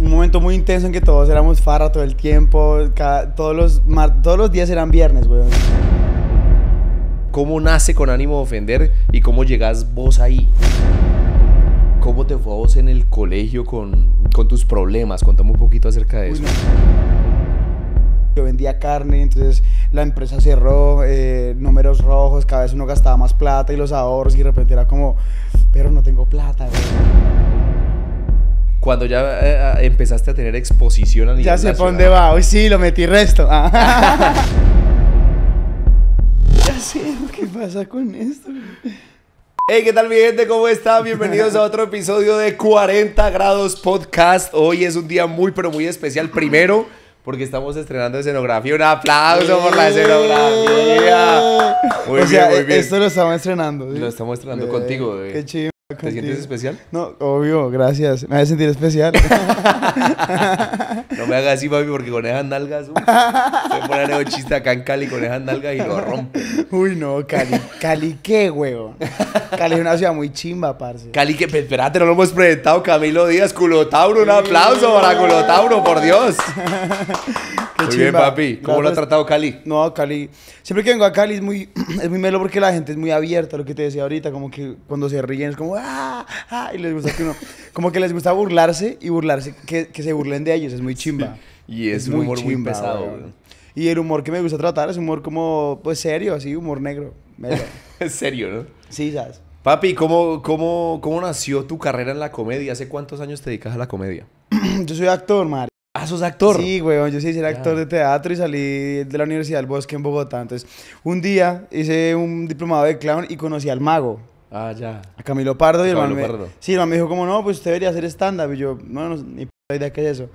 un momento muy intenso en que todos éramos farra todo el tiempo, todos, los, todos los días eran viernes, weón. ¿Cómo nace con ánimo de ofender y cómo llegas vos ahí? ¿Cómo te fue a vos en el colegio con, tus problemas? Contame un poquito acerca de eso. Yo vendía carne, entonces la empresa cerró, eh, números rojos, cada vez uno gastaba más plata y los ahorros y de repente era como, pero no tengo plata. Güey cuando ya eh, ah, empezaste a tener exposición a Ya se pone, va, hoy sí, lo metí resto. Ah. ya sé lo pasa con esto. Hey, ¿qué tal mi gente? ¿Cómo están? Bienvenidos a otro episodio de 40 grados podcast. Hoy es un día muy, pero muy especial. Primero, porque estamos estrenando escenografía. Un aplauso por la escenografía. Muy muy e-, bien. Esto lo estamos estrenando. Lo estamos estrenando contigo. güey. Qué chido. ¿Te sientes especial? No, obvio, gracias. Me voy a sentir especial. no me hagas así, papi, porque con esas nalgas. Uh, se pone algo chiste acá en Cali con esas nalgas y lo rompo. Uy, no, Cali. ¿Cali qué, huevo? Cali es una ciudad muy chimba, parce. Cali, que pues, espérate, no lo hemos presentado. Camilo Díaz, Culotauro, un aplauso para Culotauro, por Dios. muy bien, papi. ¿Cómo lo ha tratado Cali? No, Cali. Siempre que vengo a Cali es muy, es muy melo porque la gente es muy abierta, lo que te decía ahorita, como que cuando se ríen es como, ¡ah! ah" y les gusta que uno, como que les gusta burlarse y burlarse, que, que se burlen de ellos, es muy chimba. Y es, muy humor muy pesado, Y el humor que me gusta tratar es humor como, pues serio, así, humor negro. es serio, ¿no? Sí, sabes. Papi, ¿cómo, cómo, ¿cómo nació tu carrera en la comedia? ¿Hace cuántos años te dedicas a la comedia? Yo soy actor, mar Ah, sos actor. Sí, güey, yo sí era actor de teatro y salí de la Universidad del Bosque en Bogotá. Entonces, un día hice un diplomado de clown y conocí al mago. Ah, ya. A Camilo Pardo y el man sí, el me dijo como, no, pues usted debería hacer stand-up. Y yo, no, ni p idea qué es eso.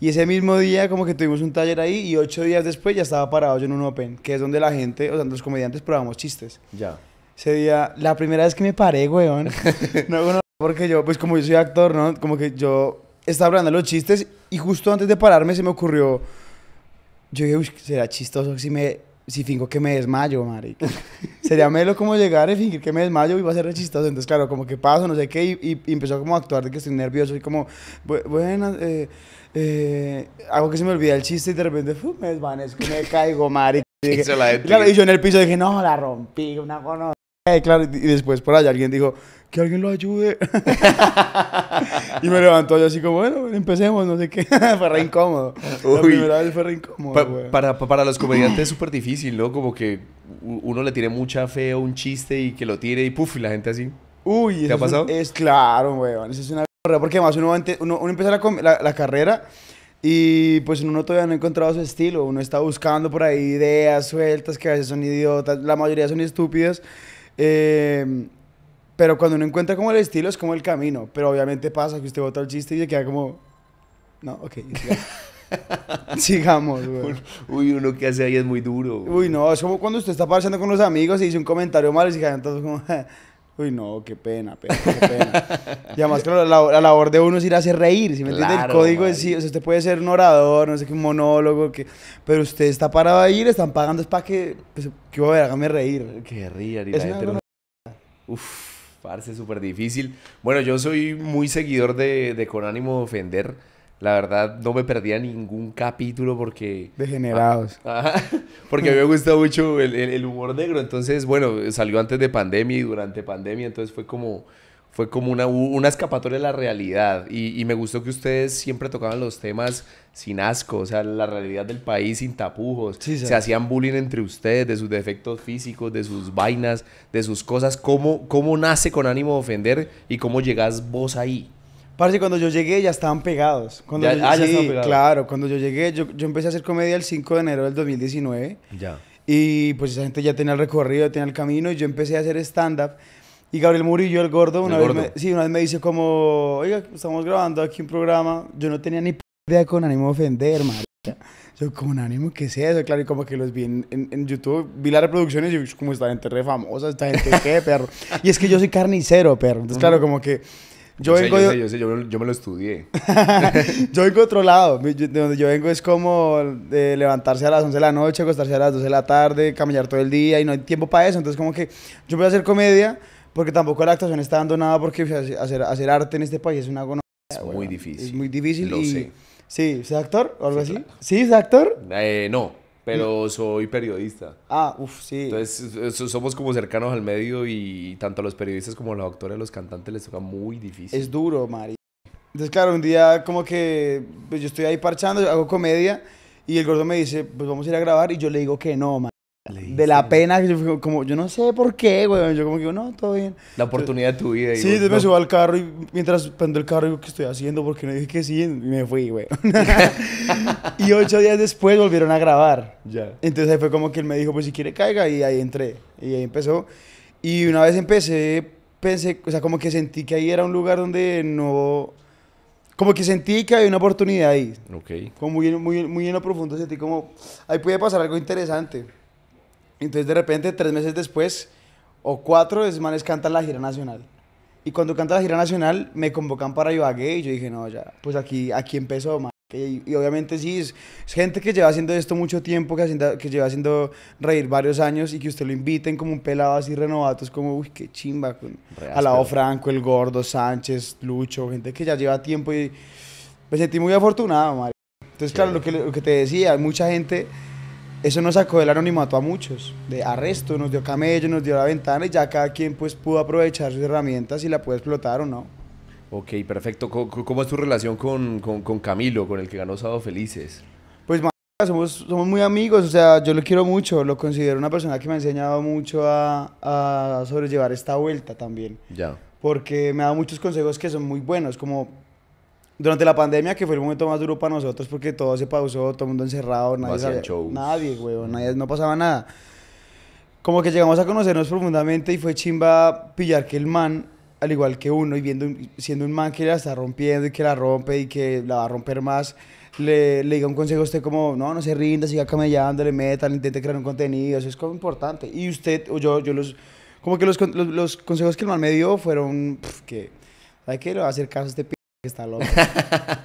Y ese mismo día como que tuvimos un taller ahí y ocho días después ya estaba parado yo en un open, que es donde la gente, o sea, los comediantes probamos chistes. Ya. Ese día, la primera vez que me paré, güey, no, no, porque yo, pues como yo soy actor, ¿no? Como que yo estaba hablando de los chistes y justo antes de pararme se me ocurrió. Yo dije, uy, será chistoso si me. Si fingo que me desmayo, Mari Sería melo como llegar y fingir que me desmayo y va a ser rechistoso. chistoso. Entonces, claro, como que paso, no sé qué, y, empezó como a actuar de que estoy nervioso y como, bueno, eh, eh, que se me olvida el chiste y de repente me desvanezco, me caigo, marica. Y, y yo en el piso dije, no, la rompí, una cono. Claro, y después por allá alguien dijo, que alguien lo ayude. y me levantó yo así como, bueno, empecemos, no sé qué. fue re incómodo. La primera vez fue re incómodo. Para, los comediantes es súper difícil, ¿no? Como que uno le tiene mucha fe o un chiste y que lo tire y puff, y la gente así. Uy, ¿Te ha pasado? Es, claro, güey, es una porque más uno, uno, empieza la, carrera y pues uno todavía no ha encontrado su estilo, uno está buscando por ahí ideas sueltas que a veces son idiotas, la mayoría son estúpidas. Eh, pero cuando uno encuentra como el estilo, es como el camino. Pero obviamente pasa que usted vota el chiste y se queda como... No, ok. Sigamos, güey. Uy, uno que hace ahí es muy duro. Uy, no, es como cuando usted está pasando con los amigos y dice un comentario malo y se quedan todos como... Uy, no, qué pena, qué pena. y además que la, labor de uno es ir a hacer reír, Si me entiende? El código es sí, o sea, usted puede ser un orador, no sé qué, un monólogo, que, pero usted está parado ahí, le están pagando, es para que, pues, que a ver, hágame reír. Que ría, y la gente Uf. Parce, súper difícil. Bueno, yo soy muy seguidor de, de Con Ánimo de Ofender. La verdad, no me perdía ningún capítulo porque... Degenerados. Ah, porque ajá, porque me gusta mucho el, el humor negro. Entonces, bueno, salió antes de pandemia y durante pandemia. Entonces fue como fue como una, escapatoria de la realidad. Y, me gustó que ustedes siempre tocaban los temas sin asco, o sea, la realidad del país sin tapujos. Se hacían bullying entre ustedes, de sus defectos físicos, de sus vainas, de sus cosas. ¿Cómo, cómo nace con ánimo de ofender y cómo llegas vos ahí? Parce, cuando yo llegué ya estaban pegados. Ah, claro, cuando yo llegué, yo, empecé a hacer comedia el 5 de enero del 2019. Ya. Y pues esa gente ya tenía el recorrido, tenía el camino y yo empecé a hacer stand-up. Y Gabriel Murillo, el gordo, una, vez, Me, sí, una vez me dice como, oiga, estamos grabando aquí un programa. Yo no tenía ni idea con ánimo de ofender, marica. Yo, con ánimo, ¿qué es eso? Claro, y como que los vi en, YouTube, vi las reproducciones y como esta gente re famosa, esta gente qué, perro. Y es que yo soy carnicero, perro. Entonces, claro, como que... Yo, yo, vengo, yo, yo, me lo estudié. yo vengo otro lado. De donde yo vengo es como de levantarse a las 11 de la noche, acostarse a las 12 de la tarde, caminar todo el día y no hay tiempo para eso. Entonces, como que yo voy a hacer comedia porque tampoco la actuación está dando nada porque hacer, hacer arte en este país es una gono... Es muy difícil. Es muy difícil. Lo sé. Sí, ¿es actor o algo así? ¿Sí, es actor? Eh, no, pero mm. soy periodista. Ah, uff, sí. Entonces somos como cercanos al medio y tanto a los periodistas como a los actores, a los cantantes les toca muy difícil. Es duro, Mari. Entonces, claro, un día como que pues, yo estoy ahí parchando, hago comedia y el gordo me dice, pues vamos a ir a grabar y yo le digo que no, mari de la pena, yo como, yo no sé por qué, güey. Yo como que, no, todo bien. La oportunidad de tu vida. sí, entonces me subo al carro y mientras prendo el carro digo, ¿qué estoy haciendo? Porque no dije que sí, y me fui, güey. y ocho días después volvieron a grabar. Ya. Entonces ahí fue como que él me dijo, pues si quiere caiga, y ahí entré. Y ahí empezó. Y una vez empecé, pensé, o sea, como que sentí que ahí era un lugar donde no... Como que sentí que había una oportunidad ahí. Ok. Como muy, muy, muy en lo profundo sentí como, ahí puede pasar algo interesante. Entonces de repente, tres meses después, o cuatro, es manes cantan la gira nacional. Y cuando canta la gira nacional, me convocan para Ibagué y yo dije, no, ya, pues aquí, aquí empezó, Y, obviamente sí, es, gente que lleva haciendo esto mucho tiempo, que, que lleva haciendo reír varios años y que usted lo inviten como un pelado así renovado, es como, uy, qué chimba. Con, lado Franco, El Gordo, Sánchez, Lucho, gente que ya lleva tiempo y me sentí muy afortunado, man. Entonces, claro, lo que, lo que te decía, mucha gente eso nos sacó del anonimato a muchos, de arresto, nos dio camello, nos dio la ventana y ya cada quien pues pudo aprovechar sus herramientas y la puede explotar o no. Ok, perfecto. ¿Cómo, es tu relación con, Camilo, con el que ganó Sábado Felices? Pues somos, somos muy amigos, o sea, yo lo quiero mucho, lo considero una persona que me ha enseñado mucho a, a sobrellevar esta vuelta también. Ya. Porque me ha dado muchos consejos que son muy buenos, como durante la pandemia, que fue el momento más duro para nosotros porque todo se pausó, todo el mundo encerrado, nadie, sabía, nadie, güey, no pasaba nada. Como que llegamos a conocernos profundamente y fue chimba pillar que el man, al igual que uno, y viendo, siendo un man que la está rompiendo y que la rompe y que la va a romper más, le, le diga un consejo a usted como, no, no se rinda, siga camellando, le metan, intente crear un contenido, eso es como importante. Y usted, o yo, yo los, como que los, los, consejos que el man me dio fueron, que, hay que Le a hacer caso a este está loco.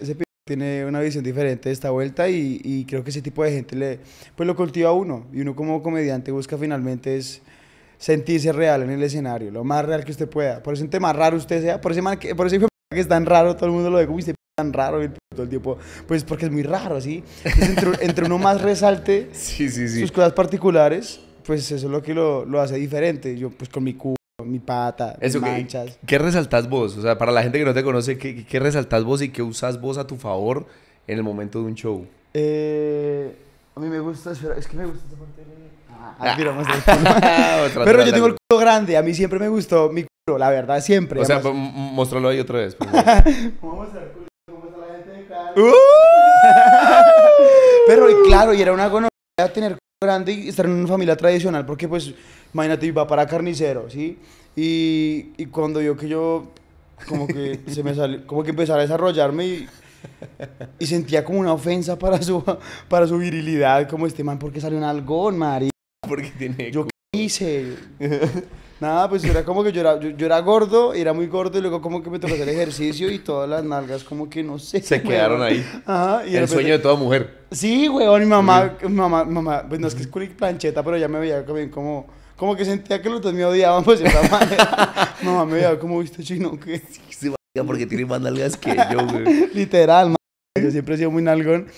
ese tiene una visión diferente de esta vuelta y, creo que ese tipo de gente le, pues lo cultiva uno. Y uno como comediante busca finalmente es sentirse real en el escenario, lo más real que usted pueda. Por ese tema raro usted sea, por ese, por ese que es tan raro, todo el mundo lo ve como usted tan raro y todo el tiempo, pues porque es muy raro, ¿sí? entre, uno más resalte sus cosas particulares, pues eso es lo que lo, lo hace diferente. Yo pues con mi cubo mi pata, Eso, manchas. ¿qué, ¿Qué resaltás vos? O sea, para la gente que no te conoce, ¿qué, qué resaltás vos y qué usas vos a tu favor en el momento de un show? Eh, a mí me gusta, es que me gusta esta ah, ah. Pero yo tengo el culo grande, a mí siempre me gustó mi culo, la verdad, siempre. O sea, muéstralo ahí otra vez. ¿Cómo vamos culo? ¿Cómo está la gente de ¡Uh! Pero, y claro, y era una gonorrea tener grande y estar en una familia tradicional, porque pues, imagínate, iba para carnicero, ¿sí? Y, cuando yo que yo, como que se me sale, como que empezara a desarrollarme y, sentía como una ofensa para su, para su virilidad, como este man, porque salió un algón, Mari? Porque tiene... Yo qué hice. Nada, pues era como que yo era, yo, era gordo, era muy gordo, y luego como que me tocó hacer ejercicio y todas las nalgas como que no sé. Se quedaron ahí. Ajá. el sueño de toda mujer. Sí, weón, mi mamá, mamá, mamá, pues no es que es plancheta, pero ya me veía también como, como que sentía que los dos me odiaban pues era madre. mamá me veía como, ¿viste chino que se sí, porque tiene más nalgas que yo, güey. Literal, Yo siempre he sido muy nalgón.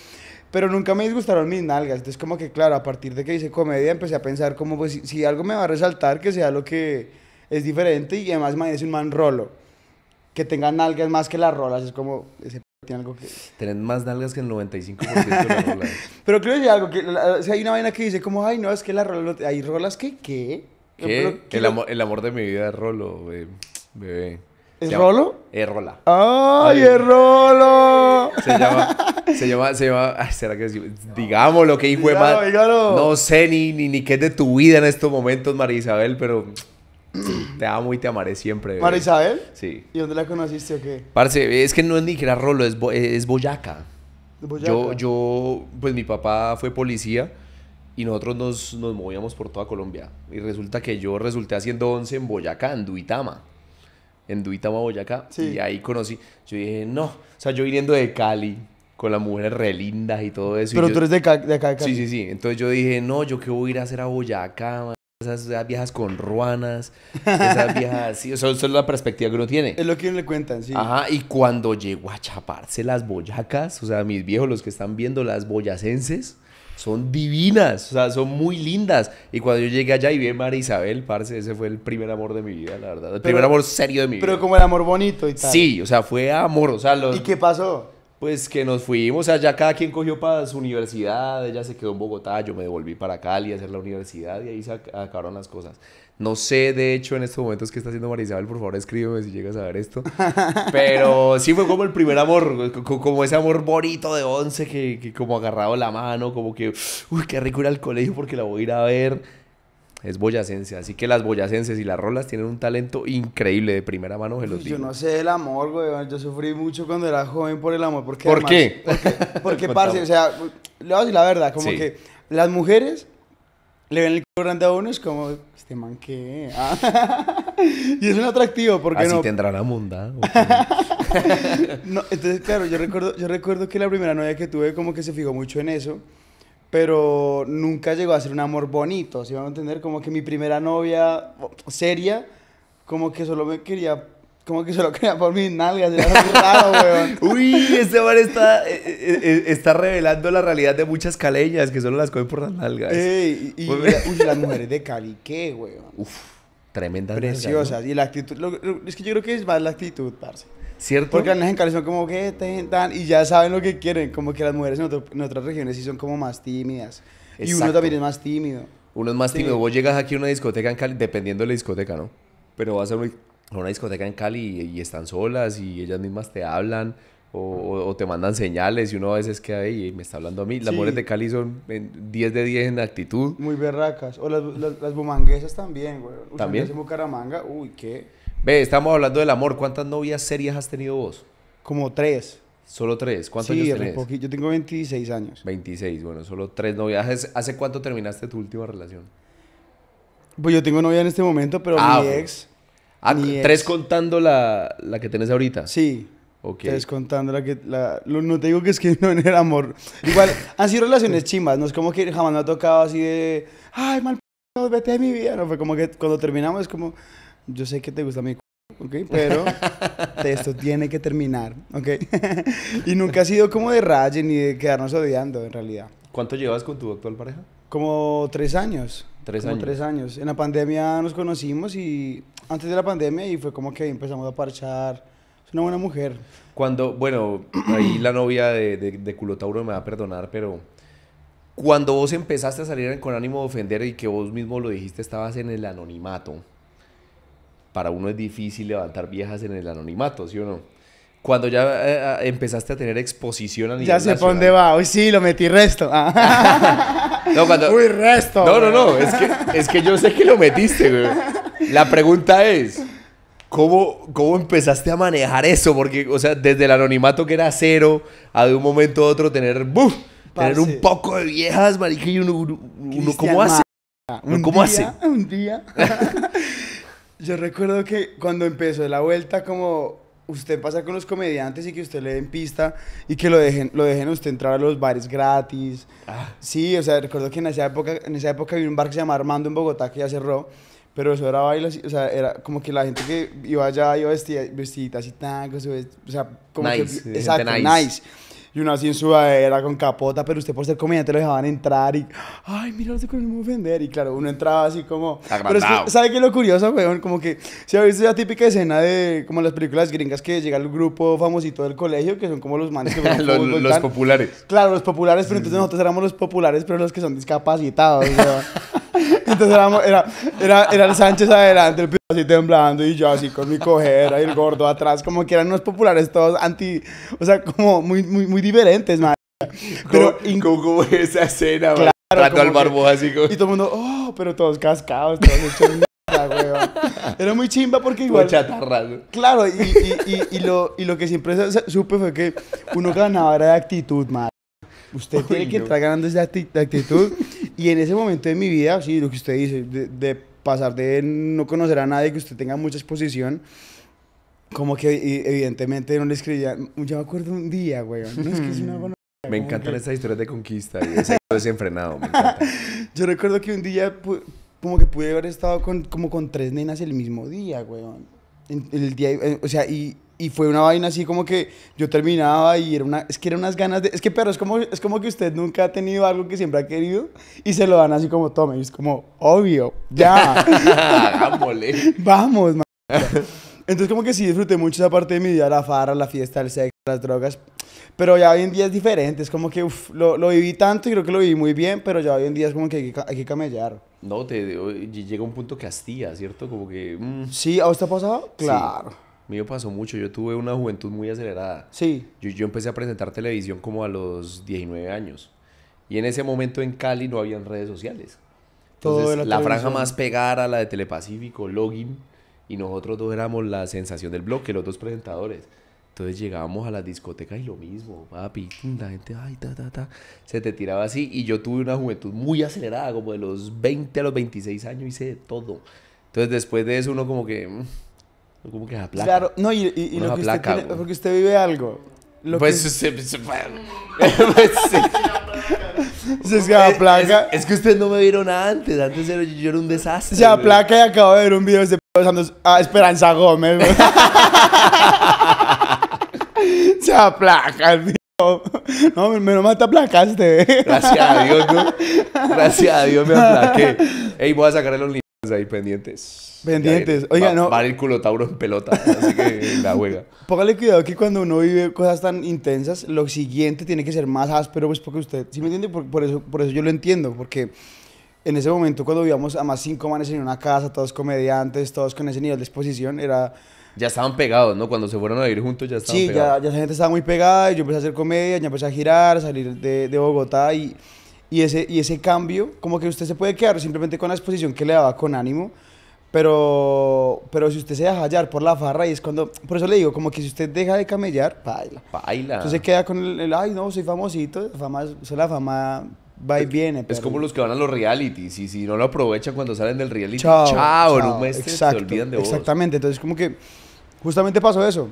Pero nunca me disgustaron mis nalgas. Entonces, como que, claro, a partir de que hice comedia, empecé a pensar como, pues, si, algo me va a resaltar, que sea lo que es diferente. Y además, me es un man rolo. Que tenga nalgas más que las rolas. Es como, ese tiene algo que... Tienen más nalgas que el 95% de las Pero creo que hay algo que... hay una vaina que dice como, ay, no, es que las rolas... Hay rolas que, ¿qué? ¿Qué? El, amor, el amor de mi vida es rolo, bebé. ¿Es Rolo? Es Rola. ¡Ay, es Rolo! Se llama, se llama, se llama, ¿será que es, Digámoslo, que hijo de madre. No sé ni, ni, qué es de tu vida en estos momentos, María Isabel, pero te amo y te amaré siempre. ¿María Isabel? Sí. ¿Y dónde la conociste o qué? Parce, es que no es ni que era Rolo, es, es Boyaca. Yo, pues mi papá fue policía y nosotros nos, movíamos por toda Colombia. Y resulta que yo resulté haciendo once en Boyaca, en Duitama en Duitama, Boyacá. Y ahí conocí. Yo dije, no. O sea, yo viniendo de Cali, con las mujeres relindas y todo eso. Pero tú eres de, acá, de Cali. Sí, sí, sí. Entonces yo dije, no, yo qué voy a ir a hacer a Boyacá, Esas, esas, viejas con ruanas, esas viejas sí, eso, es la perspectiva que uno tiene. Es lo que le cuentan, sí. Ajá, y cuando llegó a chaparse las boyacas, o sea, mis viejos, los que están viendo las boyacenses, son divinas, o sea, son muy lindas. Y cuando yo llegué allá y vi a María Isabel, parce, ese fue el primer amor de mi vida, la verdad. El primer amor serio de mi vida. Pero como el amor bonito y tal. Sí, o sea, fue amor, o sea, ¿Y qué pasó? Pues que nos fuimos, o sea, ya cada quien cogió para su universidad, ella se quedó en Bogotá, yo me devolví para Cali a hacer la universidad y ahí se acabaron las cosas. No sé, de hecho, en estos momentos qué está haciendo Marisabel, por favor escríbeme si llegas a ver esto. Pero sí fue como el primer amor, como ese amor bonito de once que, como agarrado la mano, como que, uy, qué rico ir al colegio porque la voy a ir a ver. Es boyacense, así que las boyacenses y las rolas tienen un talento increíble de primera mano, Yo no sé el amor, güey, yo sufrí mucho cuando era joven por el amor. Porque ¿Por qué? Porque, porque parce, o sea, le voy la verdad, como que las mujeres le ven el grande a uno, es como este man que... Ah. y es un atractivo, porque Así no... tendrá la munda. entonces, claro, yo recuerdo, yo recuerdo que la primera novia que tuve como que se fijó mucho en eso, pero nunca llegó a ser un amor bonito, si van a entender? Como que mi primera novia seria, como que solo me quería como que solo lo por mis nalgas. weón. Uy, este bar está, eh, eh, eh, está revelando la realidad de muchas caleñas que solo las comen por las nalgas. Ey, y, las mujeres de Cali, qué, weón. Uf, tremendas Preciosas. Y la actitud. es que yo creo que es más la actitud, parce. ¿Cierto? Porque las en Cali son como que te y ya saben lo que quieren. Como que las mujeres en, otras regiones sí son como más tímidas. Y uno también es más tímido. Uno es más tímido. Vos llegas aquí a una discoteca en Cali, dependiendo de la discoteca, ¿no? Pero va a ser muy a una discoteca en Cali y, están solas y ellas mismas te hablan o, te mandan señales y uno a veces queda ahí y me está hablando a mí. Las mujeres de Cali son 10 de 10 en actitud. Muy berracas. O las, las, bumanguesas también, güey. también. en uy, qué. Ve, estamos hablando del amor. ¿Cuántas novias serias has tenido vos? Como tres. Solo tres. ¿Cuántos sí, años tenés? Yo tengo 26 años. 26, bueno, solo tres novias. ¿Hace cuánto terminaste tu última relación? Pues yo tengo novia en este momento, pero ah, mi ex tres contando la, la, que tenés ahorita. Sí. Tres contando la que. La, no te digo que es que no en el amor. Igual, han sido relaciones chimas. No es como que jamás me ha tocado así de. Ay, mal p vete de mi vida. No fue como que cuando terminamos es como. Yo sé que te gusta mi c ¿ok? Pero esto tiene que terminar, ¿ok? y nunca ha sido como de raye ni de quedarnos odiando, en realidad. ¿Cuánto llevas con tu actual pareja? Como tres años. Tres como años. Tres años. En la pandemia nos conocimos y antes de la pandemia y fue como que empezamos a parchar. Es una buena mujer. Cuando, bueno, ahí la novia de, de, Culotauro me va a perdonar, pero cuando vos empezaste a salir con ánimo de ofender y que vos mismo lo dijiste, estabas en el anonimato. Para uno es difícil levantar viejas en el anonimato, ¿sí o no? Cuando ya eh, eh, empezaste a tener exposición a Ya se va. Hoy sí, lo metí resto. Ah. No, Uy, resto. No, no, no. Es que, yo sé que lo metiste, güey. La pregunta es. ¿Cómo, ¿Cómo empezaste a manejar eso? Porque, o sea, desde el anonimato que era cero, a de un momento a otro tener, ¡buf! tener un poco de viejas, marica, y uno, ¿cómo hace? ¿Cómo hace? Un día. yo recuerdo que cuando empezó la vuelta, como usted pasa con los comediantes y que usted le den pista y que lo dejen, lo dejen usted entrar a los bares gratis. Ah. Sí, o sea, recuerdo que en esa época, en esa época había un bar que se llamaba Armando en Bogotá que ya cerró. Pero eso era baile, o sea, era como que la gente que iba allá iba vestida, así, y o sea, como nice, que... Exacto, nice y uno así en sudadera, con capota, pero usted por ser comediante lo dejaban entrar y, ay, mira, se con me ofender. Y claro, uno entraba así como... Pero es que, ¿sabe qué es lo curioso, weón? Como que, ¿se ha visto esa típica escena de, como las películas gringas, que llega el grupo famosito del colegio, que son como los manes que... los, los populares. Claro, los populares, pero entonces mm. nosotros éramos los populares, pero los que son discapacitados, Entonces era, el Sánchez adelante, el p así temblando y yo así con mi cojera y el gordo atrás. Como que eran unos populares todos anti. O sea, como muy, muy, muy diferentes, madre. Pero. Como esa escena, claro, al barbo así Y todo el mundo, oh, pero todos cascados, todos hechos Era muy chimba porque igual. Chatarra, Claro, y, y, lo, y lo que siempre supe fue que uno ganaba era de actitud, madre. Usted tiene que estar entrar ganando esa actitud. y en ese momento de mi vida, sí, lo que usted dice, de, pasar de no conocer a nadie, que usted tenga mucha exposición, como que e-, evidentemente no le escribía. Yo me acuerdo un día, güey. Me encantan esas estas historias de conquista y ese desenfrenado. Me encanta. Yo recuerdo que un día, como que pude haber estado con, como con tres nenas el mismo día, güey. el día, eh, o sea, y y fue una vaina así como que yo terminaba y era una, es que era unas ganas de, es que pero es como, es como que usted nunca ha tenido algo que siempre ha querido y se lo dan así como tome y es como, obvio, ya. Vamos, man. Entonces como que sí disfruté mucho esa parte de mi vida, la farra, la fiesta, el sexo, las drogas, pero ya hoy en día es diferente, es como que uf, lo, lo, viví tanto y creo que lo viví muy bien, pero ya hoy en día es como que hay que, camellar. No, te, llega un punto que hastía, ¿cierto? Como que... Mm. Sí, ¿a usted ha pasado? Claro. Mío pasó mucho, yo tuve una juventud muy acelerada. Sí. Yo, empecé a presentar televisión como a los 19 años. Y en ese momento en Cali no habían redes sociales. Entonces, la, franja más pegada la de Telepacífico, Login, y nosotros dos éramos la sensación del bloque, los dos presentadores. Entonces llegábamos a las discotecas y lo mismo, papi, la gente, ay, ta, ta, ta, se te tiraba así. Y yo tuve una juventud muy acelerada, como de los 20 a los 26 años hice de todo. Entonces después de eso uno como que mm, ¿Cómo que aplaca? Claro, no, y, y, lo que usted tiene, porque usted vive algo. Lo pues usted... Se, pues, se, se aplaca. Pues, es, es, que ustedes no me vieron antes, antes yo era un desastre. Se aplaca y acabo de ver un video de este a ah, Esperanza Gómez. se aplaca el no, no, menos mal te aplacaste. Gracias a Dios, ¿no? Gracias a Dios me aplaqué. Ey, voy a sacar el ahí pendientes. Pendientes. Oiga, no. Va el culo Tauro en pelota. así que la juega. Póngale cuidado que cuando uno vive cosas tan intensas, lo siguiente tiene que ser más áspero, pues porque usted. ¿Sí me entiende? Por, eso, por eso yo lo entiendo, porque en ese momento cuando vivíamos a más cinco manes en una casa, todos comediantes, todos con ese nivel de exposición, era... Ya estaban pegados, ¿no? Cuando se fueron a vivir juntos ya estaban sí, pegados. Sí, ya, ya, la gente estaba muy pegada y yo empecé a hacer comedia, ya empecé a girar, a salir de, de Bogotá y y ese, y ese cambio, como que usted se puede quedar simplemente con la exposición que le daba con ánimo, pero, pero si usted se deja hallar por la farra y es cuando, por eso le digo, como que si usted deja de camellar, baila. Baila. Entonces se queda con el, ay no, soy famosito, fama, soy la fama va y viene. Es como los que van a los realities y si no lo aprovechan cuando salen del reality, chao, en un mes se olvidan de vos. Exactamente, entonces como que justamente pasó eso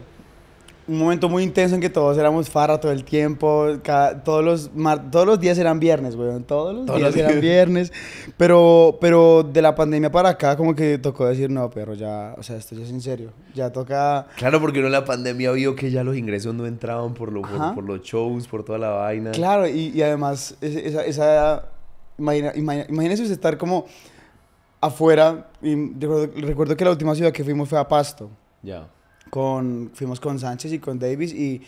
un momento muy intenso en que todos éramos farra todo el tiempo. todos, los todos los días eran viernes, güey. Todos los días eran viernes. Pero, pero de la pandemia para acá, como que tocó decir, no, perro, ya, o sea, esto ya es en serio. Ya toca. Claro, porque uno en la pandemia vio que ya los ingresos no entraban por, lo, por, los shows, por toda la vaina. Claro, y, y además, esa. esa imagina, imagina, estar como afuera. Y recuerdo, que la última ciudad que fuimos fue a Pasto. Ya con, fuimos con Sánchez y con Davis y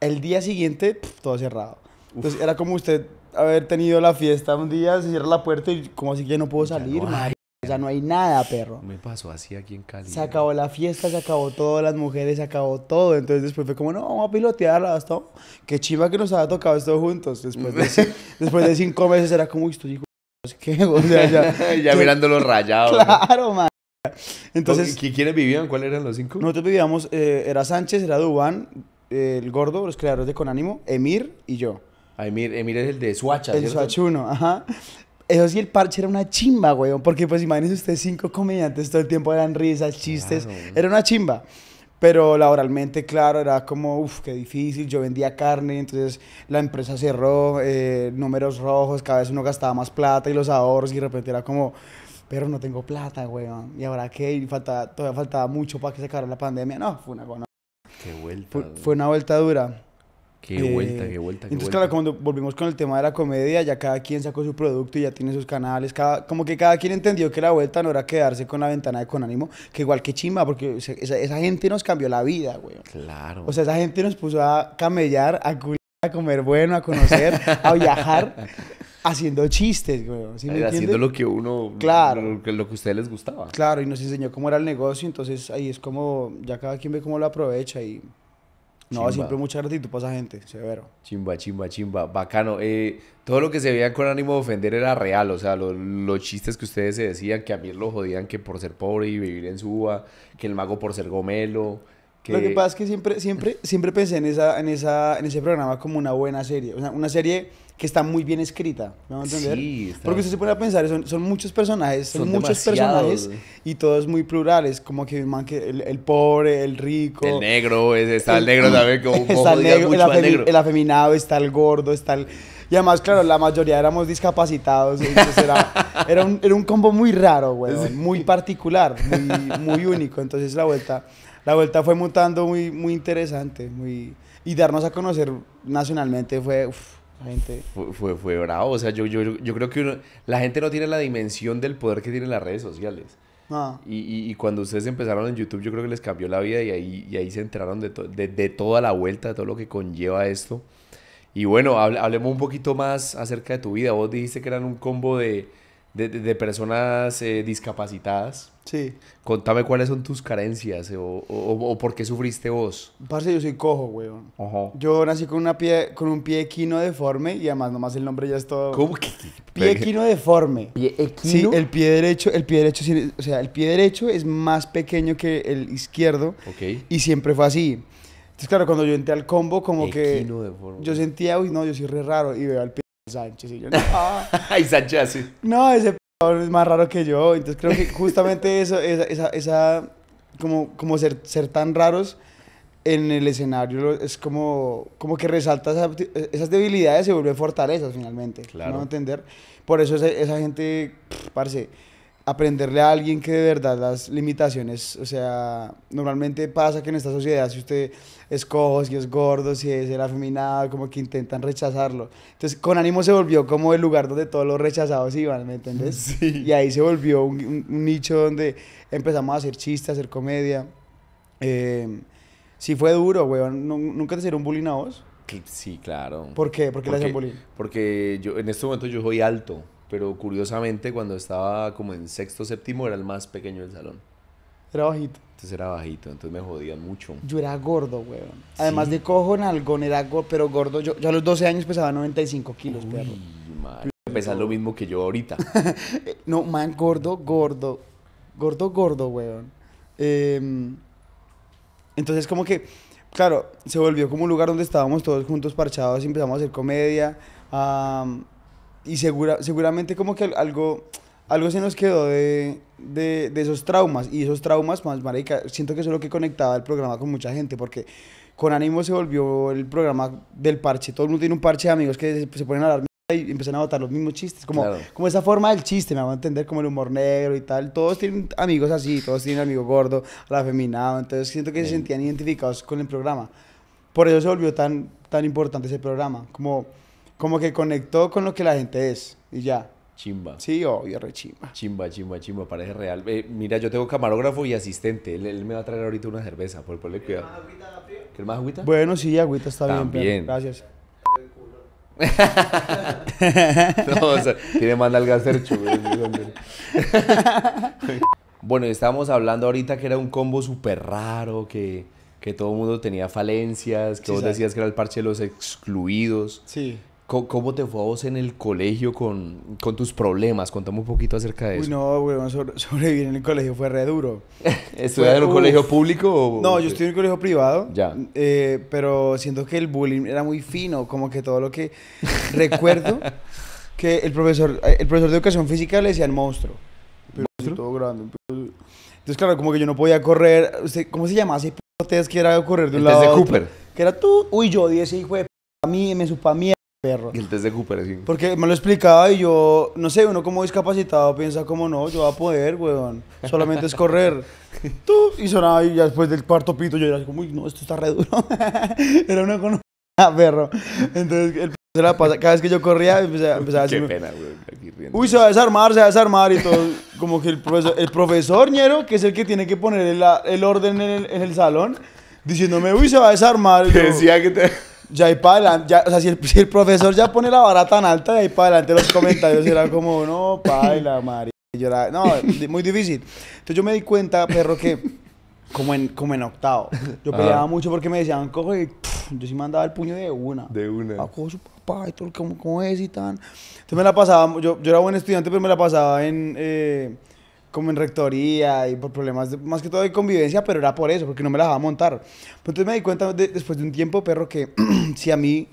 el día siguiente todo cerrado. Entonces era como usted haber tenido la fiesta un día, se cierra la puerta y como así que no puedo salir, ya no hay, no hay nada, perro. Me pasó así aquí en Cali. Se acabó la fiesta, se acabó todo, las mujeres, se acabó todo. Entonces después fue como, no, vamos a pilotearla, hasta qué chiva que nos había tocado esto juntos. Después de, después de cinco meses era como, estoy ya, ya mirándolo rayado. Claro, man. Entonces, ¿Quiénes vivían? ¿Cuáles eran los cinco? Nosotros vivíamos, eh, era Sánchez, era Dubán, el gordo, los creadores de Conánimo, Emir y yo. Ah, Emir, Emir es el de Suacha, El Suachuno, ajá. Eso sí, el parche era una chimba, weón. Porque, pues, imagínense ustedes, cinco comediantes todo el tiempo eran risas, chistes. Era una chimba. Pero laboralmente, claro, era como, uff, qué difícil. Yo vendía carne, entonces la empresa cerró, eh, números rojos, cada vez uno gastaba más plata y los ahorros, y de repente era como, pero no tengo plata, weón. ¿Y ahora qué? Y falta, todavía faltaba mucho para que se acabara la pandemia. No, fue una buena. Qué vuelta. Fue, una vuelta dura. Qué vuelta, eh, qué vuelta. Qué entonces, claro, cuando volvimos con el tema de la comedia, ya cada quien sacó su producto y ya tiene sus canales. Cada, como que cada quien entendió que la vuelta no era quedarse con la ventana de con ánimo, que igual que chimba, porque esa, gente nos cambió la vida, weón. Claro. O sea, esa gente nos puso a camellar, a cuidar, a comer bueno, a conocer, a viajar. haciendo chistes, güey. ¿sí eh, haciendo lo que uno, claro. lo, que, lo que a ustedes les gustaba. Claro, y nos enseñó cómo era el negocio, entonces ahí es como, ya cada quien ve cómo lo aprovecha y... No, siempre mucha gratitud para esa gente, severo. Chimba, chimba, chimba, bacano. Eh, todo lo que se veía con ánimo de ofender era real, o sea, los chistes que ustedes se decían, que a mí lo jodían, que por ser pobre y vivir en Suba, que el mago por ser gomelo lo que pasa es que siempre, siempre, siempre pensé en, esa, en, esa, en ese programa como una buena serie. O sea, una serie que está muy bien escrita. ¿Me van a entender? Sí, Porque usted se pone a pensar, son, son muchos personajes, son, muchos personajes y todos muy plurales. Como que, el, pobre, el rico. El negro, está el, negro también. Como está el el, negro. el afeminado, está el gordo, está el. Y además, claro, la mayoría éramos discapacitados. Entonces era, era, un, combo muy raro, güey. Muy particular, muy, muy único. Entonces la vuelta la vuelta fue mutando muy, muy interesante. Muy, y darnos a conocer nacionalmente fue... gente... Fue, fue, bravo. O sea, yo, yo, creo que la gente no tiene la dimensión del poder que tienen las redes sociales. Y, cuando ustedes empezaron en YouTube, yo creo que les cambió la vida y ahí, ahí se enteraron de, toda la vuelta, de todo lo que conlleva esto. Y bueno, hablemos un poquito más acerca de tu vida. Vos dijiste que eran un combo de, personas eh, discapacitadas. Sí. Contame cuáles son tus carencias o, o, por qué sufriste vos. Parce, yo soy cojo, weón. Yo nací con, una pie, con un pie equino deforme y además nomás el nombre ya es todo... ¿Cómo que? Pie equino deforme. ¿Pie equino? Sí, el pie derecho, el pie derecho, o sea, el pie derecho es más pequeño que el izquierdo. Ok. Y siempre fue así. Entonces, claro, cuando yo entré al combo, como equino que... Deforme. Yo sentía, uy, no, yo soy re raro y veo al pie de Sánchez y yo, Sánchez No, ese es más raro que yo, entonces creo que justamente eso, esa, esa, esa como, como ser, ser tan raros en el escenario es como, como que resalta esas debilidades y se vuelve fortalezas finalmente, entender? Por eso esa, gente, parece. parce, aprenderle a alguien que de verdad las limitaciones, o sea, normalmente pasa que en esta sociedad si usted es cojo, si es gordo, si es la afeminado, como que intentan rechazarlo. Entonces, con ánimo se volvió como el lugar donde todos los rechazados iban, ¿me entiendes? Sí. Y ahí se volvió un, nicho donde empezamos a hacer chistes, a hacer comedia. Em, sí fue duro, weón. ¿Nunca te hicieron bullying a vos? Sí, claro. ¿Por qué? ¿Por qué porque, le bullying? Porque yo, en este momento yo soy alto pero curiosamente cuando estaba como en sexto, séptimo era el más pequeño del salón. Era bajito. Entonces era bajito, entonces me jodían mucho. Yo era gordo, weón. Además de cojo, algún era gordo, pero gordo. Yo, yo, a los 12 años pesaba 95 kilos, Uy, perro. Madre. lo mismo que yo ahorita. no, man, gordo, gordo. Gordo, gordo, weón. Em, entonces como que, claro, se volvió como un lugar donde estábamos todos juntos parchados y empezamos a hacer comedia y segura, seguramente como que algo, algo se nos quedó de, de, de esos traumas. Y esos traumas, más marica, siento que eso es lo que conectaba el programa con mucha gente, porque con ánimo se volvió el programa del parche. Todo el mundo tiene un parche de amigos que se, ponen a hablar y empiezan a botar los mismos chistes. Como, como esa forma del chiste, me van a entender, como el humor negro y tal. Todos tienen amigos así, todos tienen amigo gordo, la afeminado. Entonces siento que se sentían identificados con el programa. Por eso se volvió tan, tan importante ese programa. Como como que conectó con lo que la gente es y ya. Chimba. Sí, obvio, re chimba. Chimba, chimba, chimba, parece real. Eh, mira, yo tengo camarógrafo y asistente. Él, me va a traer ahorita una cerveza, por ponerle cuidado. más agüita la más agüita? Bueno, sí, agüita está También. bien. gracias. no, o sea, tiene más nalgas bueno, estábamos hablando ahorita que era un combo súper raro, que, todo el mundo tenía falencias, que vos decías que era el parche de los excluidos. Sí. ¿Cómo te fue a vos en el colegio con, con tus problemas? Contame un poquito acerca de eso. Uy, no, güey. sobrevivir en el colegio fue re duro. ¿Estudias en un colegio público o...? No, yo estudié en un colegio privado. Ya. Eh, pero siento que el bullying era muy fino, como que todo lo que recuerdo que el profesor, eh, el profesor de educación física le decían monstruo. Pero ¿Monstruo? Todo grande. Entonces, claro, como que yo no podía correr. ¿Cómo se llamaba ese p*** que era correr de un lado a otro? Cooper. Que era tú. Uy, yo di ese hijo de p... a mí, me supa mí perro. Y el test de Cooper, sí. Porque me lo explicaba y yo, no sé, uno como discapacitado piensa como no, yo voy a poder, weón. Solamente es correr. y sonaba y ya después del cuarto pito yo era como, uy, no, esto está re duro. era una con ah, perro. Entonces el se cada vez que yo corría empezaba, a decir. Uy, se va a desarmar, se va a desarmar y todo. Como que el profesor, el profesor ñero, que es el que tiene que poner el, orden en el, salón, diciéndome, uy, se va a desarmar. Te decía que te ya ahí para adelante, o sea, si el, profesor ya pone la vara tan alta, y ahí para adelante los comentarios eran como, no, paila, Mari. no, muy difícil. Entonces yo me di cuenta, perro, que como en, como en octavo, yo peleaba mucho porque me decían, cojo y, yo sí mandaba el puño de una. De una. A ah, como, es y tan. Entonces me la pasaba, yo, era buen estudiante, pero me la pasaba en. Eh, como en rectoría y por problemas, más que todo de convivencia, pero era por eso, porque no me la a montar. entonces me di cuenta después de un tiempo, perro, que si a mí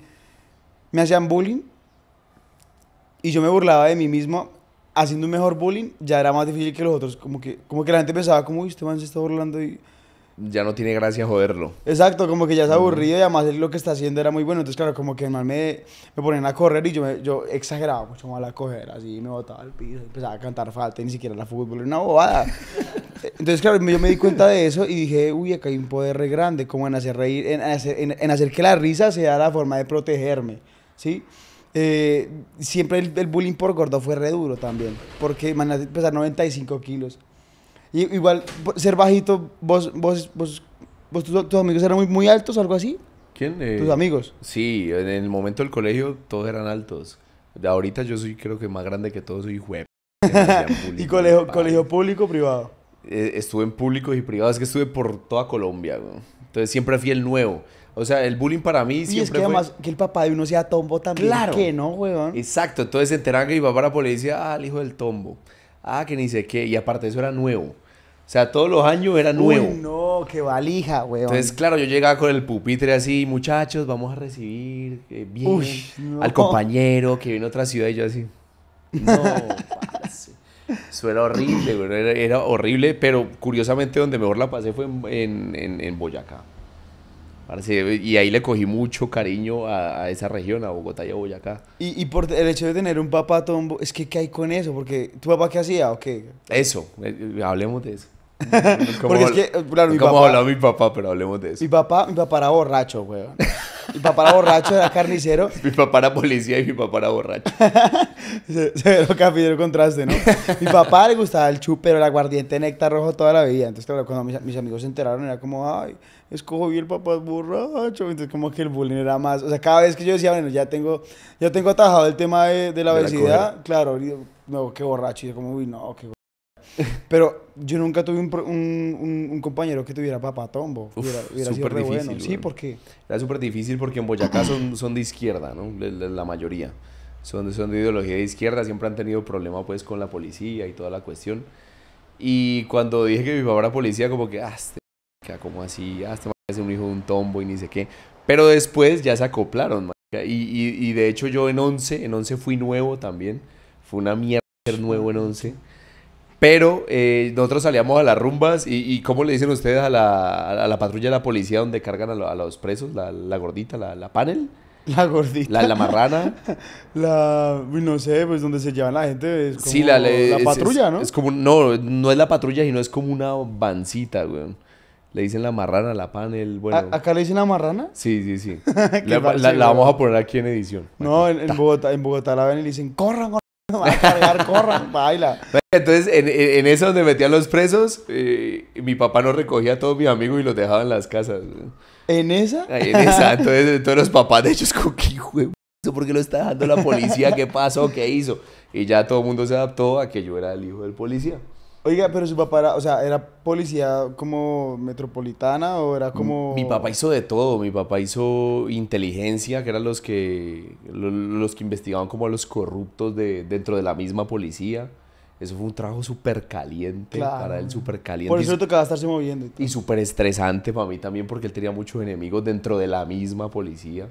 me hacían bullying y yo me burlaba de mí mismo haciendo un mejor bullying, ya era más difícil que los otros. Como que, como que la gente pensaba, como, uy, este man se está burlando y ya no tiene gracia joderlo. Exacto, como que ya es aburrido y además lo que está haciendo era muy bueno. Entonces, claro, como que más me, me ponían a correr y yo, yo exageraba mucho más a coger, así me botaba al piso, empezaba a cantar falta, ni siquiera la fútbol, era una bobada. Entonces, claro, yo me di cuenta de eso y dije, uy, acá hay un poder re grande, como en hacer reír, en hacer, en, hacer que la risa sea la forma de protegerme, ¿sí? Eh, siempre el, bullying por gordo fue re duro también, porque man, pesar 95 kilos igual, ser bajito, vos, vos, vos, tus, tus, amigos eran muy, muy altos, algo así. ¿Quién? Eh, tus amigos. Sí, en el momento del colegio todos eran altos. De ahorita yo soy, creo que más grande que todos, soy web. ¿Y colegio, colegio público privado? Eh, estuve en públicos y privados, es que estuve por toda Colombia, Entonces siempre fui el nuevo. O sea, el bullying para mí siempre siempre. Y es que además que el papá de uno sea tombo también. Claro. Que no, weón. Exacto. Entonces se enteran que mi papá era policía, ah, el hijo del tombo ah, que ni sé qué, y aparte eso era nuevo. O sea, todos los años era nuevo. Uy, no, qué valija, weón. Entonces, claro, yo llegaba con el pupitre así, muchachos, vamos a recibir eh, bien al compañero que vino a otra ciudad y yo así. No, Eso era horrible, weón. Era, horrible, pero curiosamente donde mejor la pasé fue en Boyacá. Y ahí le cogí mucho cariño a, esa región, a Bogotá y a Boyacá. Y, y, por el hecho de tener un papá tombo, es que ¿qué hay con eso? Porque ¿tu papá qué hacía o qué? Eso, eh, eh, hablemos de eso. Porque es que, claro, mi papá... hablaba mi papá, pero hablemos de eso. Mi papá, mi papá era borracho, weón. Mi papá era borracho, era carnicero. Mi papá era policía y mi papá era borracho. se, ve lo que el contraste, ¿no? mi papá le gustaba el era el aguardiente, néctar rojo toda la vida. Entonces, claro, cuando mis, amigos se enteraron, era como, ay, escojo bien el papá es borracho. Entonces, como que el bullying era más. O sea, cada vez que yo decía, bueno, ya tengo, ya tengo atajado el tema de, la obesidad, claro, no, qué borracho. Y yo, como, uy, no, qué borracho. Pero yo nunca tuve un, un, un, compañero que tuviera papá tombo era súper difícil. Sí, porque... Era súper difícil porque en Boyacá son, son de izquierda, ¿no? La, mayoría. Son, son de ideología de izquierda, siempre han tenido problema pues con la policía y toda la cuestión. Y cuando dije que mi papá era policía, como que, ah, este, como así, ah, este es un hijo de un tombo y ni sé qué. Pero después ya se acoplaron, y, y, y, de hecho yo en 11, en 11 fui nuevo también. Fue una mierda ser nuevo en 11. Pero eh, nosotros salíamos a las rumbas y, ¿cómo le dicen ustedes a la, patrulla de la policía donde cargan a, los presos? La, gordita, la, panel. La gordita. La, marrana. la, no sé, pues donde se llevan la gente. como sí, la, patrulla, ¿no? Es como, no, no es la patrulla, y no es como una bancita, güey. Le dicen la marrana, la panel, bueno. ¿Acá le dicen la marrana? Sí, sí, sí. la, vamos a poner aquí en edición. No, en, Bogotá, en Bogotá la ven y le dicen, corran, corran. va a cargar, corran, baila. Entonces, en, esa eso donde metían los presos, eh, mi papá no recogía a todos mis amigos y los dejaba en las casas. ¿En esa? en esa. Entonces, todos los papás de ellos, ¿con qué ¿Por qué lo está dejando la policía? ¿Qué pasó? ¿Qué hizo? Y ya todo el mundo se adaptó a que yo era el hijo del policía. Oiga, pero su papá era, o sea, ¿era policía como metropolitana o era como...? Mi papá hizo de todo. Mi papá hizo inteligencia, que eran los que, los, que investigaban como a los corruptos de, dentro de la misma policía. Eso fue un trabajo súper caliente para él, súper caliente. Por eso le tocaba estarse moviendo. Y, súper estresante para mí también porque él tenía muchos enemigos dentro de la misma policía.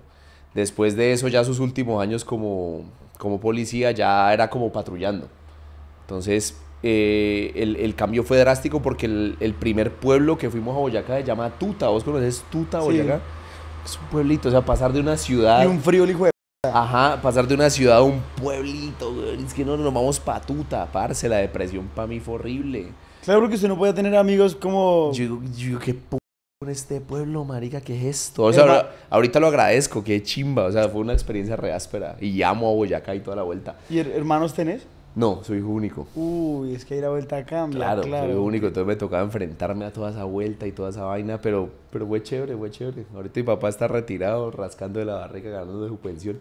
Después de eso, ya sus últimos años como, como policía, ya era como patrullando. Entonces eh, el, cambio fue drástico porque el, primer pueblo que fuimos a Boyacá se llama Tuta. ¿Vos conoces Tuta, Boyacá? Es un pueblito, o sea, pasar de una ciudad. Y un frío, hijo de Ajá, pasar de una ciudad a un pueblito, Es que no, nos vamos pa' Tuta, parce. La depresión pa' mí fue horrible. Claro, porque usted no podía tener amigos como. Yo, digo, qué p con este pueblo, marica, ¿qué es esto? O sea, ahorita lo agradezco, qué chimba. O sea, fue una experiencia reáspera. Y amo a Boyacá y toda la vuelta. ¿Y hermanos tenés? No, soy hijo único. Uy, es que hay la vuelta cambia. Claro, claro. soy único, entonces me tocaba enfrentarme a toda esa vuelta y toda esa vaina, pero, pero fue chévere, fue chévere. Ahorita mi papá está retirado, rascando de la barriga, ganando de su pensión.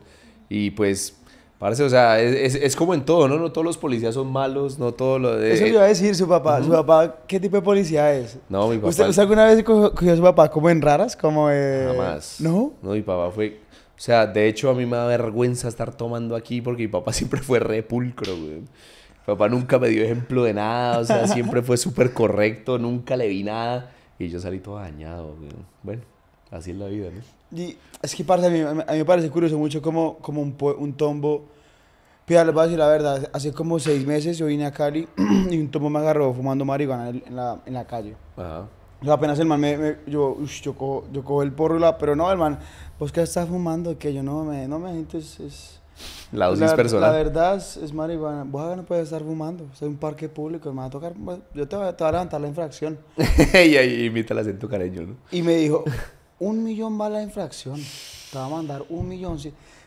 Y pues Parece, o sea, es, como en todo, ¿no? No todos los policías son malos, no todo lo De... Eso iba a decir su papá. ¿Su papá qué tipo de policía es? No, mi papá... ¿Usted, alguna vez cogió a su papá como en raras? Como más. ¿No? No, mi papá fue... O sea, de hecho a mí me da vergüenza estar tomando aquí porque mi papá siempre fue repulcro, güey. Mi papá nunca me dio ejemplo de nada, o sea, siempre fue súper correcto, nunca le vi nada. Y yo salí todo dañado, güey. Bueno, así es la vida, ¿no? Y es que, parte, a mí, me parece curioso mucho como, como un, un tombo Pía, les voy a decir la verdad, hace como seis meses yo vine a Cali y un tomo me agarró fumando marihuana en la, en la calle. Ajá. apenas el man me, yo, yo, cojo, el porro, la, pero no, el man, pues que estás fumando, que yo no me, no me, gente, es... La dosis La verdad es, marihuana. Vos no puedes estar fumando. soy un parque público. Me va a tocar. Yo te voy, te a levantar la infracción. y ahí imita en tu cariño, ¿no? Y me dijo: Un millón va la infracción. Te va a mandar un millón.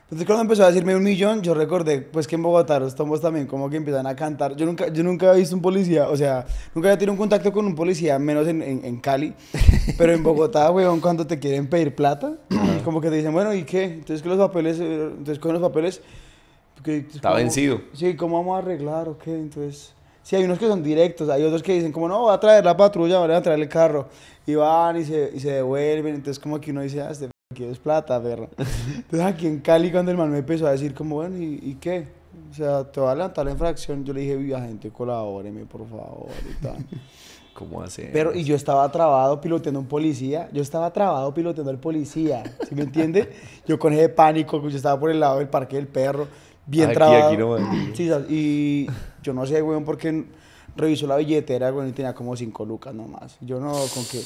Entonces cuando empezó a decirme un millón, yo recordé pues que en Bogotá los tombos también como que empiezan a cantar. Yo nunca, yo nunca he visto un policía, o sea, nunca había tenido un contacto con un policía, menos en, en, Cali. Pero en Bogotá, weón, cuando te quieren pedir plata, como que te dicen, bueno, ¿y qué? Entonces con los papeles, eh, entonces con los papeles... Está vencido. Sí, ¿cómo vamos a arreglar o qué? Entonces... Sí, hay unos que son directos, hay otros que dicen como, no, va a traer la patrulla, va a traer el carro. Y van y se, y se devuelven, entonces como que uno dice, ah, este ¿Quieres plata, perro. Entonces aquí en Cali cuando el man me empezó a decir como, bueno, ¿y, qué? O sea, te va a levantar la infracción. Yo le dije, viva gente, colabóreme, por favor, y tal. ¿Cómo hace? Pero, y yo estaba trabado piloteando a un policía. Yo estaba trabado piloteando al policía. ¿Sí me entiende? Yo con ese pánico, yo estaba por el lado del parque del perro, bien trabado. y yo no sé, weón, porque revisó la billetera, weón, y tenía como cinco lucas nomás. Yo no, con que.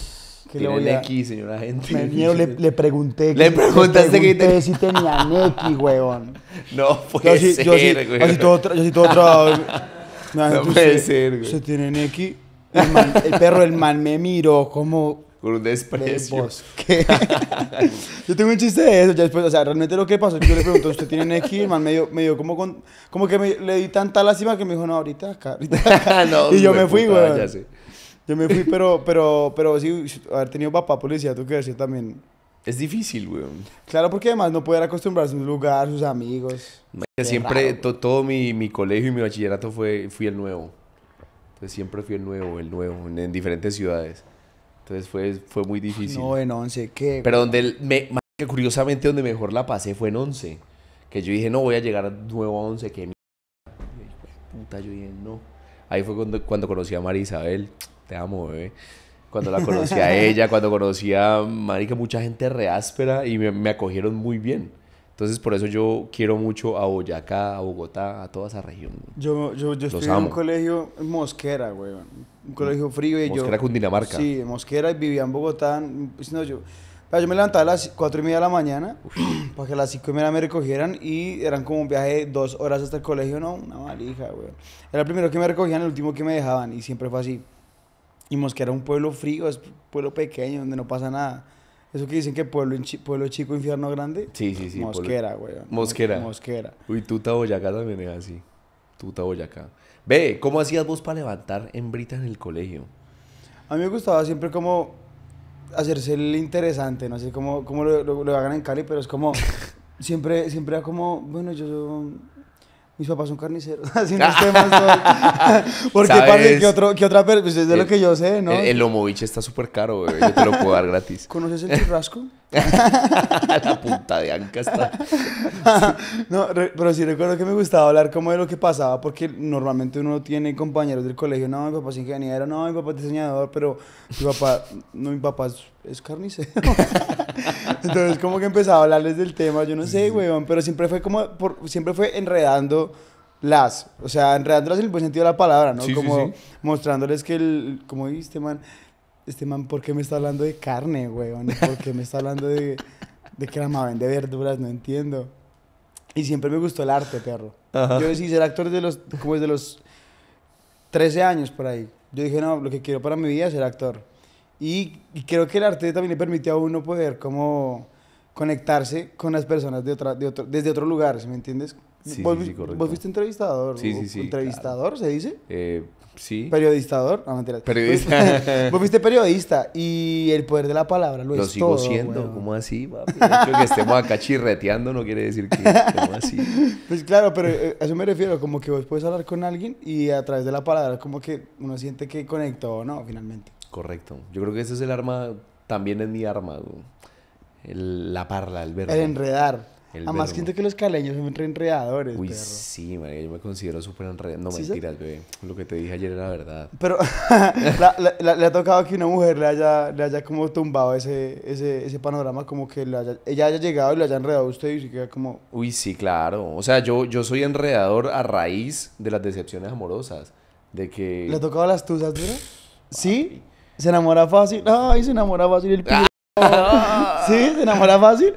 Que Tiene X, señora gente. Me miedo, le, le, pregunté. Le que, preguntaste le pregunté que si tenía Nequi, weón. No pues. yo, sí, yo, weón. Yo, así todo, yo sí todo trabado. no, no puede ser, güey. Se tiene Nequi. El, man, el perro, el man me miró como con un desprecio. ¿Qué? yo tengo un chiste de eso, ya después, o sea, realmente lo que pasó es que yo le pregunté, ¿usted tiene Neki? El man me dio, me dio como, con, como que me, le di tanta lástima que me dijo, no, ahorita acá, ahorita acá. no, y yo me fui, güey. Yo me fui, pero, pero, pero sí, haber tenido papá policía, tú que decir también. Es difícil, weón. Claro, porque además no poder acostumbrarse a un lugar, sus amigos. siempre, todo mi, mi, colegio y mi bachillerato fue, fui el nuevo. Entonces siempre fui el nuevo, el nuevo, en, diferentes ciudades. Entonces fue, fue muy difícil. No, en 11, ¿qué? Pero donde, me, que curiosamente, donde mejor la pasé fue en 11. Que yo dije, no, voy a llegar nuevo a 11, que pues, puta, yo dije, no. Ahí fue cuando, cuando conocí a María Isabel te amo, bebé. Cuando la conocí a ella, cuando conocí a Marica, mucha gente reáspera y me, acogieron muy bien. Entonces, por eso yo quiero mucho a Boyacá, a Bogotá, a toda esa región. Yo, yo, estudié en un colegio en Mosquera, güey. Un colegio frío. Y Mosquera, yo, Cundinamarca. Sí, en Mosquera y vivía en Bogotá. Pues, yo, yo me levantaba a las 4 y media de la mañana para que a las 5 y media me recogieran y eran como un viaje de dos horas hasta el colegio, ¿no? Una malija, güey. Era el primero que me recogían, el último que me dejaban y siempre fue así. Y Mosquera es un pueblo frío, es pueblo pequeño, donde no pasa nada. Eso que dicen que pueblo, pueblo chico, infierno grande. Sí, sí, sí. Mosquera, güey. Mosquera. Mosquera. Uy, Tuta Boyacá también es así. Tuta Boyacá. Ve, ¿cómo hacías vos para levantar en Brita en el colegio? A mí me gustaba siempre como hacerse el interesante, no sé cómo, cómo lo, hagan en Cali, pero es como, siempre, siempre era como, bueno, yo, mis papás son carniceros, haciendo ah. Porque parece que, otro, que otra pues es de lo eh, que yo sé, ¿no? El, el está súper caro, bebé. yo te lo puedo dar gratis. ¿Conoces el churrasco? la punta de anca está. no, pero sí recuerdo que me gustaba hablar como de lo que pasaba, porque normalmente uno tiene compañeros del colegio, no, mi papá es ingeniero, no, mi papá es diseñador, pero mi papá, no, mi papá es es carnicero. Entonces como que empezaba a hablarles del tema, yo no sé, weón, pero siempre fue como, por, siempre fue enredando las, o sea, enredándolas en el buen sentido de la palabra, ¿no? como mostrándoles que el, como viste, man, este man, ¿por qué me está hablando de carne, weón? ¿Por qué me está hablando de, de que la mamá de verduras? No entiendo. Y siempre me gustó el arte, perro. Yo decidí ser actor de los, como desde los 13 años por ahí. Yo dije, no, lo que quiero para mi vida es ser actor. Y, creo que el arte también le permite a uno poder como conectarse con las personas de otra, de otro, desde otro lugar, me entiendes? Sí, ¿Vos, sí, correcto. ¿Vos, fuiste entrevistador? Sí, sí, sí. ¿Entrevistador se dice? Eh, sí. ¿Periodistador? No, mentira. Periodista. vos fuiste periodista y el poder de la palabra lo, lo sigo siendo, ¿cómo así? El hecho que estemos acá chirreteando no quiere decir que, ¿cómo así? Pues claro, pero eh, a eso me refiero, como que vos puedes hablar con alguien y a través de la palabra como que uno siente que conectó, ¿no? Finalmente. Correcto. Yo creo que ese es el arma, también es mi arma, la parla, el verbo. El enredar. Además, que los caleños son entre enredadores. Uy, sí, María yo me considero súper enredador, No mentiras, bebé. Lo que te dije ayer era verdad. Pero le ha tocado que una mujer le haya, le haya como tumbado ese, ese, ese panorama, como que haya, ella haya llegado y le haya enredado a usted y se queda como. Uy, sí, claro. O sea, yo, yo soy enredador a raíz de las decepciones amorosas. De que. ¿Le ha tocado las tusas, ¿verdad Sí se enamora fácil. Ay, se enamora fácil el ¿Sí? ¿Se enamora fácil?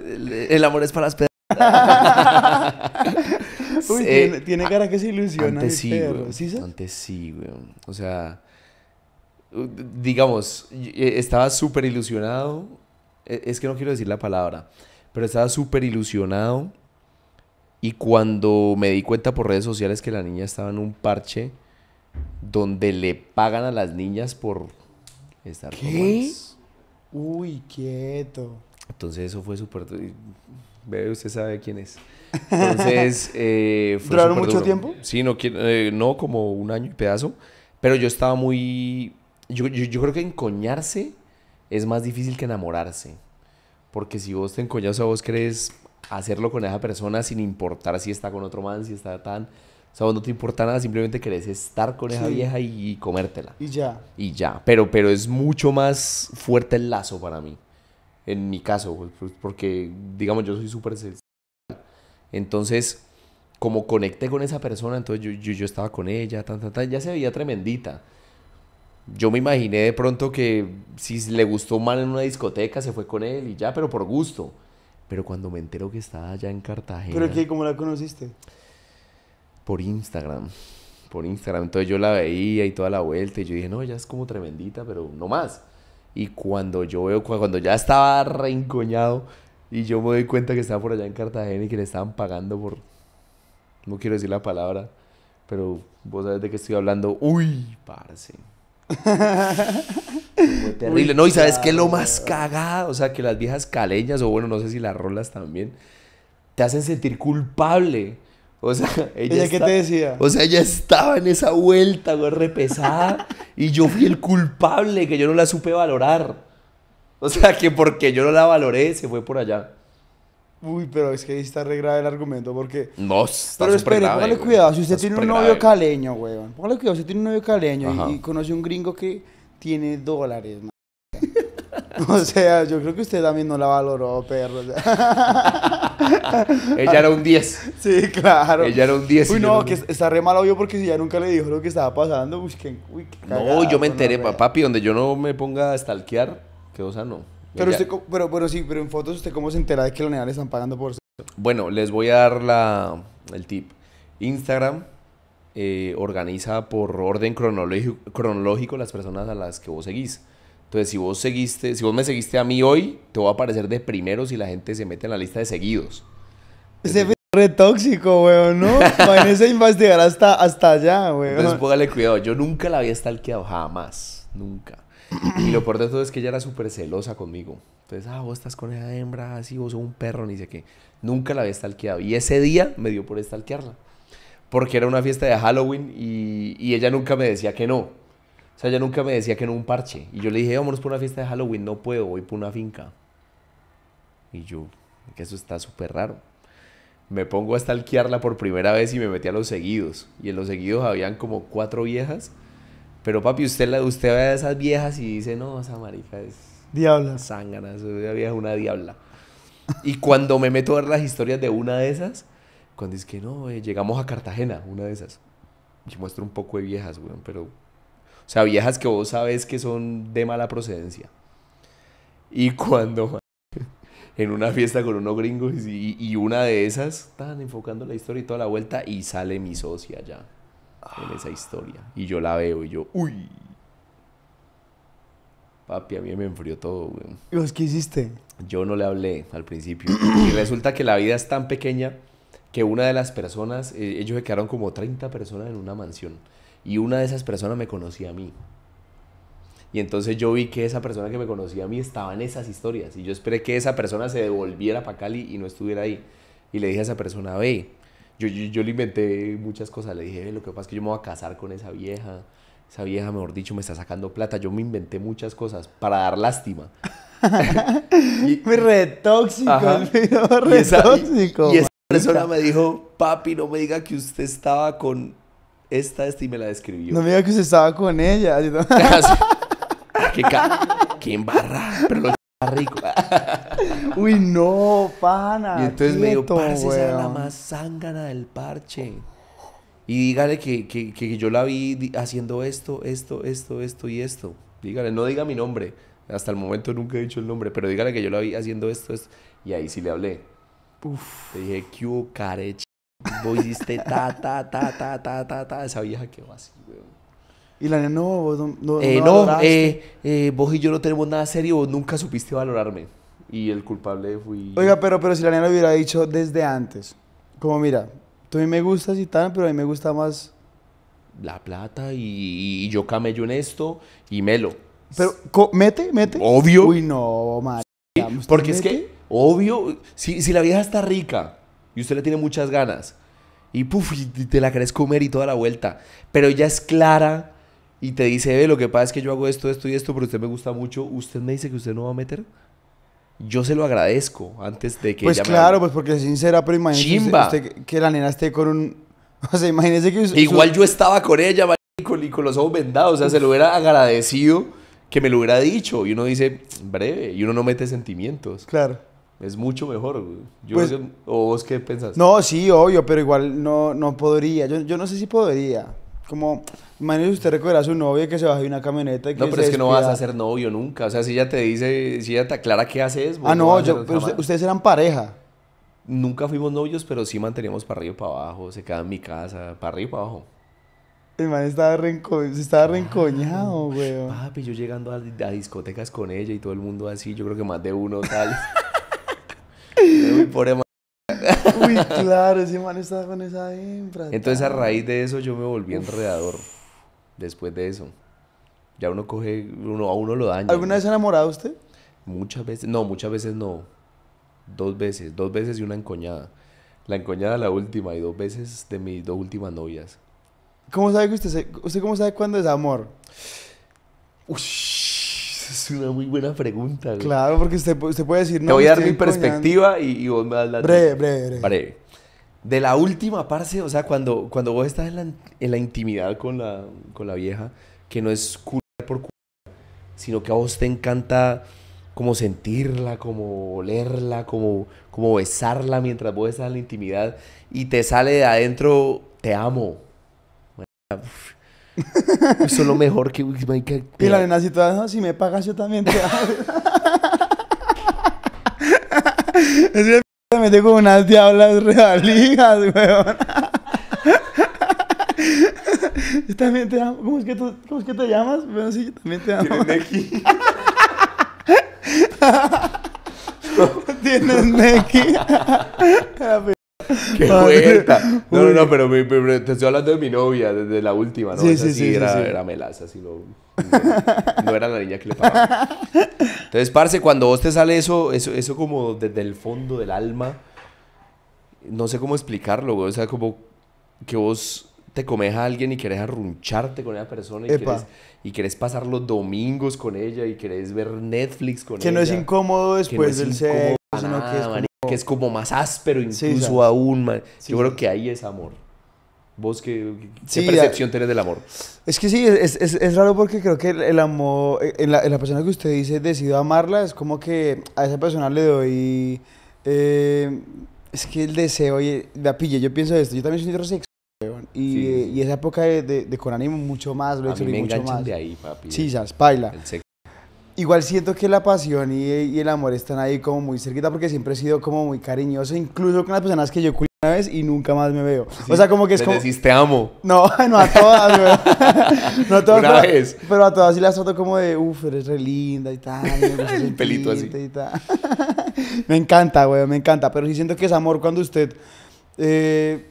El, amor es para las Uy, tiene, cara que se ilusiona. Antes sí, ¿Sí Antes sí, güey. O sea, digamos, e, estaba súper ilusionado. E, es que no quiero decir la palabra, pero estaba súper ilusionado. Y cuando me di cuenta por redes sociales que la niña estaba en un parche donde le pagan a las niñas por estar ¿Qué? Uy, quieto. Entonces eso fue súper... ve usted sabe quién es. Entonces... Eh, fue ¿Duraron mucho tiempo? Sí, no, eh, no, como un año y pedazo. Pero yo estaba muy... Yo, yo, creo que encoñarse es más difícil que enamorarse. Porque si vos te encoñas o vos querés hacerlo con esa persona sin importar si está con otro man, si está tan... O sea, no te importa nada, simplemente querés estar con esa vieja y, comértela. Y ya. Y ya. Pero, pero es mucho más fuerte el lazo para mí. En mi caso, pues, pues, porque, digamos, yo soy súper sexual. Entonces, como conecté con esa persona, entonces yo, estaba con ella, tan, tan, ya se veía tremendita. Yo me imaginé de pronto que si le gustó mal en una discoteca, se fue con él y ya, pero por gusto. Pero cuando me entero que estaba allá en Cartagena. ¿Pero qué? ¿Cómo la conociste? por Instagram. Por Instagram. Entonces yo la veía y toda la vuelta y yo dije, no, ya es como tremendita, pero no más. Y cuando yo veo, cuando ya estaba reencoñado y yo me doy cuenta que estaba por allá en Cartagena y que le estaban pagando por, no quiero decir la palabra, pero vos sabes de qué estoy hablando. Uy, parce. terrible. No, y sabes que lo más cagado, o sea, que las viejas caleñas, o bueno, no sé si las rolas también, te hacen sentir culpable o sea, ella, O sea, ella estaba en esa vuelta, güey, repesada. y yo fui el culpable, que yo no la supe valorar. O sea, que porque yo no la valoré, se fue por allá. Uy, pero es que ahí está re el argumento porque... No, está Pero espere, póngale cuidado. Si usted tiene un novio caleño, güey, Póngale cuidado. Si usted tiene un novio caleño y, y, conoce un gringo que tiene dólares, O sea, yo creo que usted también no la valoró, perro. ella era un 10. Sí, claro. Ella era un 10. Uy, no, que está re mal obvio porque si ella nunca le dijo lo que estaba pasando, uy, No, yo me enteré, papi, donde yo no me ponga a stalkear, quedó no. Pero, usted, pero, sí, pero en fotos, ¿usted cómo se entera de que la le están pagando por eso? Bueno, les voy a dar la, el tip. Instagram eh, organiza por orden cronológico, cronológico las personas a las que vos seguís. Entonces, si vos seguiste, si vos me seguiste a mí hoy, te voy a aparecer de primero si la gente se mete en la lista de seguidos. Ese es re tóxico, weón, ¿no? a investigar hasta, hasta allá, weón. Entonces, póngale cuidado. Yo nunca la había stalkeado, jamás. Nunca. Y lo peor de todo es que ella era súper celosa conmigo. Entonces, ah, vos estás con esa hembra, así, ah, vos sos un perro, ni sé qué. Nunca la había stalkeado. Y ese día me dio por stalkearla. Porque era una fiesta de Halloween y ella nunca me decía que no. O sea, ella nunca me decía que en un parche. Y yo le dije, vámonos por una fiesta de Halloween, no puedo, voy por una finca. Y yo, que eso está súper raro. Me pongo a stalkearla por primera vez y me metí a los seguidos. Y en los seguidos habían como cuatro viejas. Pero papi, usted, la, usted ve a esas viejas y dice, no, esa marica es... Diabla. Zángana, esa vieja es una diabla. y cuando me meto a ver las historias de una de esas, cuando dice que no, eh, llegamos a Cartagena, una de esas. Y muestro un poco de viejas, pero o sea, viejas que vos sabes que son de mala procedencia. Y cuando en una fiesta con unos gringos y, una de esas, están enfocando la historia y toda la vuelta y sale mi socia ya en esa historia. Y yo la veo y yo, uy. Papi, a mí me enfrió todo, güey. ¿Y qué hiciste? Yo no le hablé al principio. y resulta que la vida es tan pequeña que una de las personas, eh, ellos se quedaron como 30 personas en una mansión. Y una de esas personas me conocía a mí. Y entonces yo vi que esa persona que me conocía a mí estaba en esas historias. Y yo esperé que esa persona se devolviera para Cali y no estuviera ahí. Y le dije a esa persona, ve, yo, le inventé muchas cosas. Le dije, lo que pasa es que yo me voy a casar con esa vieja. Esa vieja, mejor dicho, me está sacando plata. Yo me inventé muchas cosas para dar lástima. y, me retóxico, esa, y esa persona me dijo, papi, no me diga que usted estaba con esta, esta y me la describió. No me digas que se estaba con ella. quién qué, qué pero lo rico. Uy, no, pana. Y entonces quieto, me dijo, parce, esa la más zángana del parche. Y dígale que, que, que yo la vi haciendo esto, esto, esto, esto y esto. Dígale, no diga mi nombre. Hasta el momento nunca he dicho el nombre, pero dígale que yo la vi haciendo esto, esto. Y ahí sí le hablé. Uf. Le dije, ¿qué hubo, vos hiciste ta, ta, ta, ta, ta, ta, ta, esa vieja quedó así, weón. Y la niña, no, vos no, no, eh, no, eh, eh, vos y yo no tenemos nada serio, vos nunca supiste valorarme. Y el culpable fui... Oiga, pero, pero si la niña lo hubiera dicho desde antes, como mira, tú a mí me gustas y tal, pero a mí me gusta más... La plata y, yo camello en esto y melo. Pero, ¿mete? ¿Mete? Obvio. Uy, no, madre. Porque es que, obvio, si, si la vieja está rica y usted le tiene muchas ganas, y te la querés comer y toda la vuelta. Pero ella es clara y te dice, lo que pasa es que yo hago esto, esto y esto, pero usted me gusta mucho, usted me dice que usted no va a meter. Yo se lo agradezco antes de que... Pues claro, pues porque es sincera, pero imagínese que la nena esté con un... O sea, imagínese que... Igual yo estaba con ella, y con los ojos vendados, o sea, se lo hubiera agradecido que me lo hubiera dicho. Y uno dice, breve, y uno no mete sentimientos. Claro. Es mucho mejor, pues ¿O vos qué pensás? No, sí, obvio, pero igual no, no podría. Yo, no sé si podría. Como, imagínese usted recuerda a su novia que se bajó de una camioneta y que No, pero es que no vas a ser novio nunca. O sea, si ella te dice, si ella te aclara qué haces. Ah, no, yo, pero ustedes eran pareja. Nunca fuimos novios, pero sí manteníamos para arriba y para abajo. Se quedaba en mi casa, para arriba y para abajo. El man estaba, renco estaba rencoñado, güey. Papi, yo llegando a, a discotecas con ella y todo el mundo así, yo creo que más de uno tal. Uy, pobre Uy, claro, ese man estaba con esa hembra. Entonces, a raíz de eso, yo me volví enredador. Después de eso. Ya uno coge, uno, a uno lo daña. ¿Alguna vez enamorado usted? Muchas veces, no, muchas veces no. Dos veces, dos veces y una encoñada. La encoñada la última y dos veces de mis dos últimas novias. ¿Cómo sabe que usted, se, usted cómo sabe cuándo es amor? Ush. Es una muy buena pregunta, Claro, porque se puede decir... No, Te voy a dar mi perspectiva y, vos me das la... Breve, breve, breve. De la última, parte o sea, cuando, cuando vos estás en la, en la intimidad con la, con la vieja, que no es culpa por culpa sino que a vos te encanta como sentirla, como olerla, como, como besarla mientras vos estás en la intimidad y te sale de adentro, te amo. bueno Eso es lo mejor que... Y la nena si te si me pagas yo también te que me mete con unas diablas realigas, weón. Yo también te amo. ¿Cómo es que, tú, ¿cómo es que te llamas? Bueno, sí, yo también te amo. ¿Tienes Neki? ¿Tienes Neki? ¡Qué No, no, no, pero, te estoy hablando de mi novia, desde la última, ¿no? Sí, sí, sí, era, era, melaza, así no, no, era la niña que le pagaba. Entonces, parce, cuando vos te sale eso, eso, eso como desde el fondo del alma, no sé cómo explicarlo, güey. O sea, como que vos te comes a alguien y querés arruncharte con esa persona y querés, y pasar los domingos con ella y querés ver Netflix con ella. Que no es incómodo después del sexo, que es como más áspero incluso aún. Yo creo que ahí es amor. ¿Vos qué, percepción tienes del amor? Es que sí, es, es, es raro porque creo que el, amor, eh, en la, en la, persona que usted dice decidió amarla, es como que a esa persona le doy... Eh, es que el deseo oye, la pille. Yo pienso esto. Yo también soy heterosexual. Y, y esa época de, de, con ánimo mucho más, lo a mí me mucho más. de ahí, papi. Sí, sabes, baila. Igual siento que la pasión y, el amor están ahí como muy cerquita porque siempre he sido como muy cariñoso, incluso con las personas que yo culé una vez y nunca más me veo. o sea, como que es como... decís te amo. No, no a todas, güey. no a todas. Una vez. Pero a todas sí las trato como de, uff, eres re linda y tal. pelito así. me encanta, güey, me encanta. Pero sí siento que es amor cuando usted... Eh,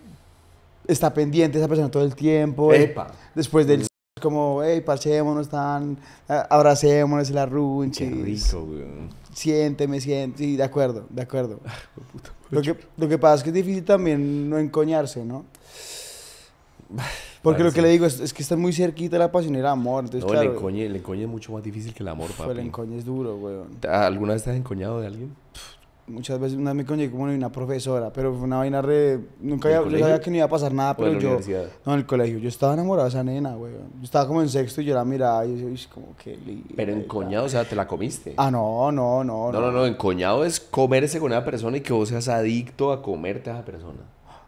está pendiente esa persona todo el tiempo. Eh, Epa. Después del como, hey, parchémonos tan, eh, abracémonos el la Qué rico, güey. Siénteme, siente, sí, de acuerdo, de acuerdo. lo, que, lo que pasa es que es difícil también no encoñarse, ¿no? Porque lo que le digo es, que está muy cerquita la pasión y el amor. no, el, encoñe, es mucho más difícil que el amor, papi. El encoñe es duro, güey. ¿Alguna vez te has encoñado de alguien? muchas veces, una vez me como una profesora, pero una vaina re... Nunca había, sabía que no iba a pasar nada, pero yo... No, en el colegio. Yo estaba enamorado de esa nena, güey. Yo estaba como en sexto y yo la miraba y yo decía, como que Pero encoñado, o sea, ¿te la comiste? Ah, no, no, no. No, no, no, encoñado es comerse con una persona y que vos seas adicto a comerte a esa persona.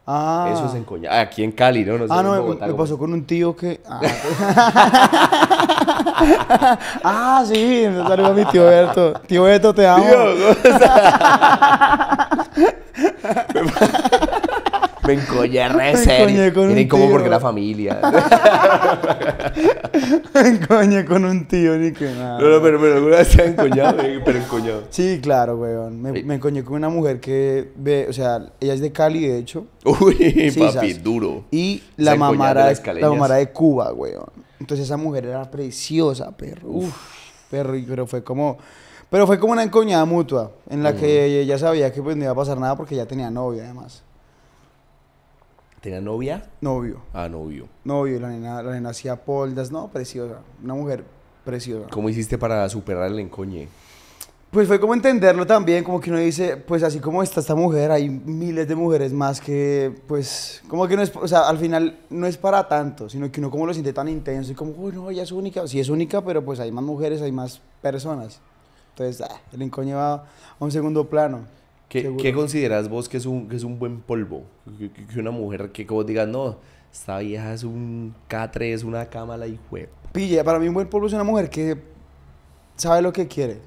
Ah. Eso es en Coña. Ah, aquí en Cali, ¿no? ah, no, me, pasó con un tío que. Ah, ah sí, me salió mi tío Berto. Tío Berto, te amo. Me encoñé re serio. Con porque la familia. me encoñé con un tío, ni que nada. No, no, pero, pero alguna vez se ha encoñado, eh, pero encoñado. Sí, claro, weón. Me, encoñé con una mujer que ve, o sea, ella es de Cali, de hecho. Uy, papi, duro. Y la mamara, de la de Cuba, weón. Entonces esa mujer era preciosa, perro. Uf, perro, pero fue como. Pero fue como una encoñada mutua, en la que mm. ella sabía que pues no iba a pasar nada porque ya tenía novia además. ¿Tenía novia? Novio. Ah, novio. Novio, la nena, la hacía poldas, no, preciosa. Una mujer preciosa. ¿Cómo hiciste para superar el encoñé? Pues fue como entenderlo también, como que uno dice, pues así como está esta mujer, hay miles de mujeres más que, pues, como que no es, o sea, al final no es para tanto, sino que uno como lo siente tan intenso y como, uy, no, ella es única, sí es única, pero pues hay más mujeres, hay más personas. Entonces, ah, el encoñe va a un segundo plano. ¿Qué, ¿qué consideras vos que es un, que es un buen polvo? Que, una mujer que vos digas, no, esta vieja es un catre, es una cámara y fue. Pille, para mí un buen polvo es una mujer que sabe lo que quiere.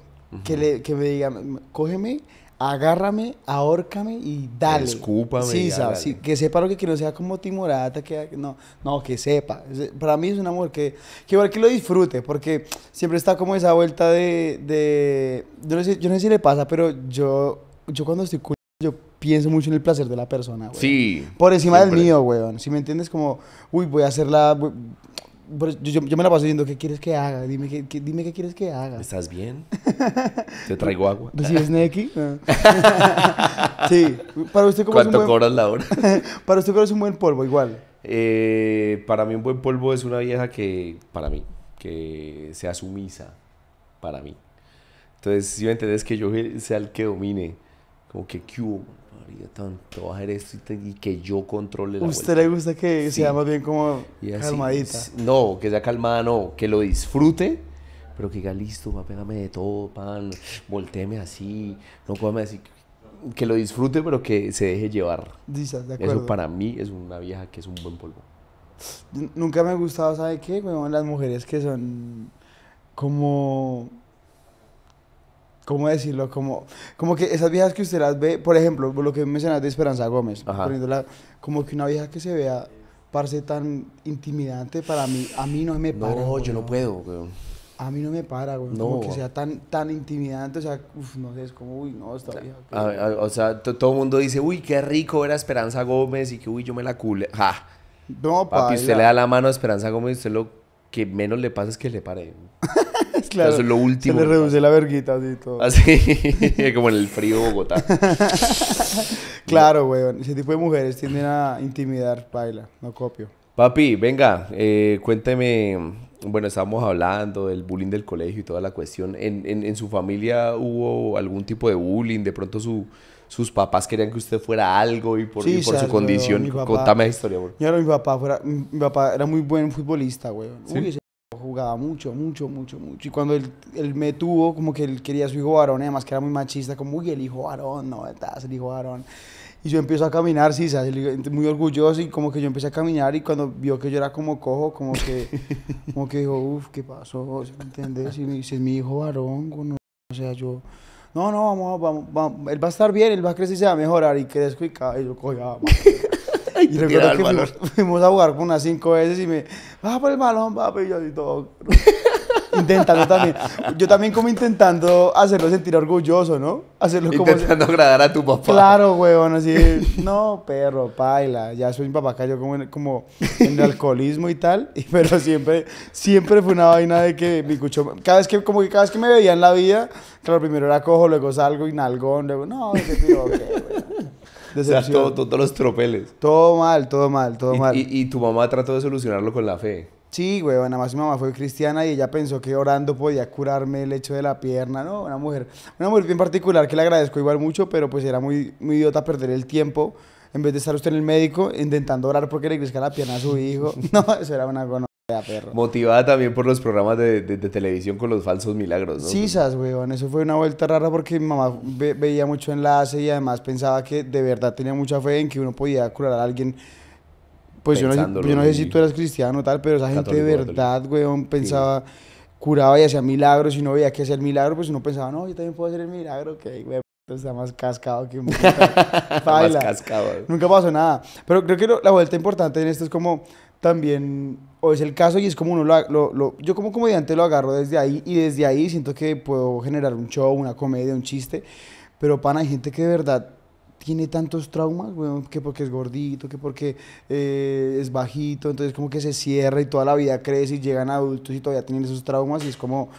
que, le, que me diga, cógeme, agárrame, ahórcame y dale. Escúpame. Sí, Sí, que sepa lo que quiero, no sea como timorata, que no, no, que sepa. Para mí es una mujer que, que igual que lo disfrute, porque siempre está como esa vuelta de, de yo, no sé, yo no sé si le pasa, pero yo yo cuando estoy yo pienso mucho en el placer de la persona, Sí. Por encima del mío, weón. Si me entiendes, como, uy, voy a hacer la... Yo, me la paso diciendo, ¿qué quieres que haga? Dime qué, quieres que haga. ¿Estás bien? ¿Te traigo agua? ¿Recibes Neki? sí. Para usted, como ¿Cuánto es un buen... cobras la hora? para usted, ¿cómo es un buen polvo? Igual. Eh, para mí un buen polvo es una vieja que, para mí, que sea sumisa, para mí. Entonces, si me entendés que yo eh, sea el que domine, como que, ¿qué hubo? tanto hacer esto y, que yo controle la ¿Usted le gusta que sea más bien como calmadita? No, que sea calmada, no. Que lo disfrute, pero que diga, listo, va, pégame de todo, pan, volteme así, no cómame así. Que lo disfrute, pero que se deje llevar. Eso para mí es una vieja que es un buen polvo. Nunca me ha gustado, ¿sabe qué? las mujeres que son como ¿Cómo decirlo? Como, como que esas viejas que usted las ve, por ejemplo, lo que mencionas de Esperanza Gómez, poniéndola, como que una vieja que se vea, parece tan intimidante para mí, a mí no me para. No, yo no puedo, güey. A mí no me para, güey. Como que sea tan, tan intimidante, o sea, uff, no sé, es como, uy, no, está vieja. o sea, todo el mundo dice, uy, qué rico era Esperanza Gómez y que, uy, yo me la culé. ¡Ja! No, para. pa, usted le da la mano a Esperanza Gómez y usted lo que menos le pasa es que le pare. claro. lo último. Se le reduce la verguita así todo. Así, ah, como en el frío Bogotá. claro, weón. Ese tipo de mujeres tienden a intimidar, baila. No copio. Papi, venga, eh, cuénteme. Bueno, estábamos hablando del bullying del colegio y toda la cuestión. ¿En, su familia hubo algún tipo de bullying? ¿De pronto su, sus papás querían que usted fuera algo y por, su condición? Contame esa historia, güey. Yo mi papá, fuera, mi papá era muy buen futbolista, güey mucho, mucho, mucho, mucho. Y cuando él, él, me tuvo, como que él quería su hijo varón, además que era muy machista, como, uy, el hijo varón, no, estás el hijo varón. Y yo empiezo a caminar, sí, ¿sabes? muy orgulloso y como que yo empecé a caminar y cuando vio que yo era como cojo, como que, como que dijo, uff, ¿qué pasó? ¿Me entiendes? Y me dice, es mi hijo varón, no. o sea, yo, no, no, vamos, vamos, él va a estar bien, él va a crecer y se va a mejorar y crezco y, y yo, y recuerdo que fuimos, a jugar como unas cinco veces y me, va por el balón, papi, yo y todo. intentando también. Yo también como intentando hacerlo sentir orgulloso, ¿no? Hacerlo como... Intentando agradar a tu papá. Claro, weón, así, no, perro, paila. Ya soy mi papá cayó como en, como en el alcoholismo y tal, pero siempre, siempre fue una vaina de que me escuchó... Cada vez que, como que cada vez que me veía en la vida, claro, primero era cojo, luego salgo y nalgón, luego, no, qué todo, todos los tropeles. Todo mal, todo mal, todo mal. Y, tu mamá trató de solucionarlo con la fe. Sí, güey, nada más mi mamá fue cristiana y ella pensó que orando podía curarme el hecho de la pierna, ¿no? Una mujer, una mujer bien particular que le agradezco igual mucho, pero pues era muy, muy idiota perder el tiempo en vez de estar usted en el médico intentando orar porque le crezca la pierna a su hijo. No, eso era una Motivada también por los programas de, de, televisión con los falsos milagros, ¿no? weón. Eso fue una vuelta rara porque mi mamá veía mucho enlace y además pensaba que de verdad tenía mucha fe en que uno podía curar a alguien. Pues yo no, yo no, sé si tú eras cristiano o tal, pero esa gente de verdad, weón, pensaba, curaba y hacía milagros y no veía que hacer milagro, pues uno pensaba, no, yo también puedo hacer el milagro, ok, weón está más cascado que un más cascado. Nunca pasó nada. Pero creo que la vuelta importante en esto es como también, o es el caso y es como uno lo, lo, yo como comediante lo agarro desde ahí y desde ahí siento que puedo generar un show, una comedia, un chiste, pero pana, hay gente que de verdad tiene tantos traumas, que porque es gordito, que porque eh, es bajito, entonces como que se cierra y toda la vida crece y llegan adultos y todavía tienen esos traumas y es como,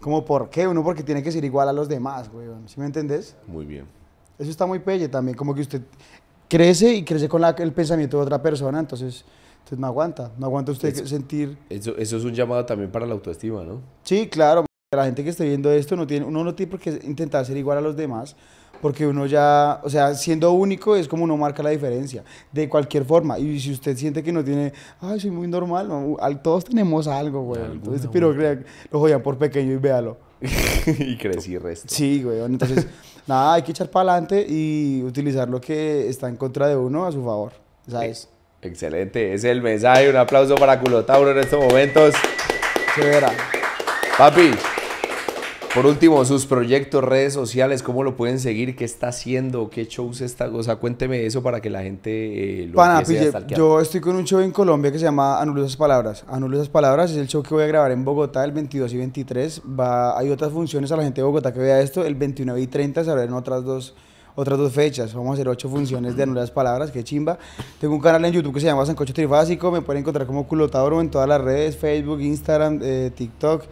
como ¿por qué? Uno porque tiene que ser igual a los demás, weón, ¿sí me entendés? Muy bien. Eso está muy pelle también, como que usted crece y crece con la, el pensamiento de otra persona, entonces... Entonces no aguanta, no aguanta usted sentir... Eso, eso es un llamado también para la autoestima, ¿no? Sí, claro, la gente que esté viendo esto, no tiene, uno no tiene por qué intentar ser igual a los demás, porque uno ya, o sea, siendo único es como uno marca la diferencia, de cualquier forma. Y si usted siente que no tiene, ay, soy muy normal, todos tenemos algo, güey. Entonces, pero crea, lo jodan por pequeño y véalo. y crecí resto. Sí, güey. Entonces, nada, hay que echar para adelante y utilizar lo que está en contra de uno a su favor, ¿sabes? Excelente, es el mensaje. Un aplauso para Culotauro en estos momentos. Se verá. Papi, por último, sus proyectos, redes sociales, ¿cómo lo pueden seguir? ¿Qué está haciendo? ¿Qué shows está? O sea, cuénteme eso para que la gente eh, lo Pana, Yo estoy con un show en Colombia que se llama Anulo esas palabras. Anulo esas palabras es el show que voy a grabar en Bogotá el 22 y 23. Va, hay otras funciones a la gente de Bogotá que vea esto. El 29 y 30 se abren otras dos otras dos fechas. Vamos a hacer ocho funciones de nuevas palabras, qué chimba. Tengo un canal en YouTube que se llama Sancocho Trifásico, me pueden encontrar como Culotadoro en todas las redes, Facebook, Instagram, eh, TikTok.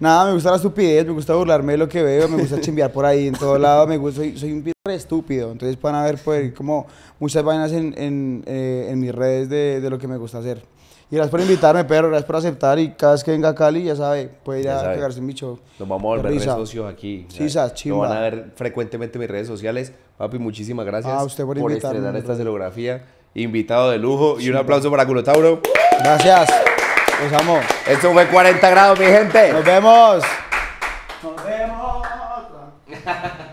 Nada, me gusta la estupidez, me gusta burlarme de lo que veo, me gusta chimbear por ahí en todo lado, me gusta, soy, un un estúpido. Entonces van a ver pues, como muchas vainas en, en, eh, en mis redes de lo que me gusta hacer. Y gracias por invitarme, pero gracias por aceptar. Y cada vez que venga Cali, ya sabe, puede ir a en mi show. Nos vamos a volver redes socios aquí. Sí, chimba. van a ver frecuentemente mis redes sociales. Papi, muchísimas gracias A usted por, por estrenar esta celografía. Invitado de lujo. y un aplauso para tauro Gracias. Los amo. Esto fue 40 grados, mi gente. Nos vemos. Nos vemos.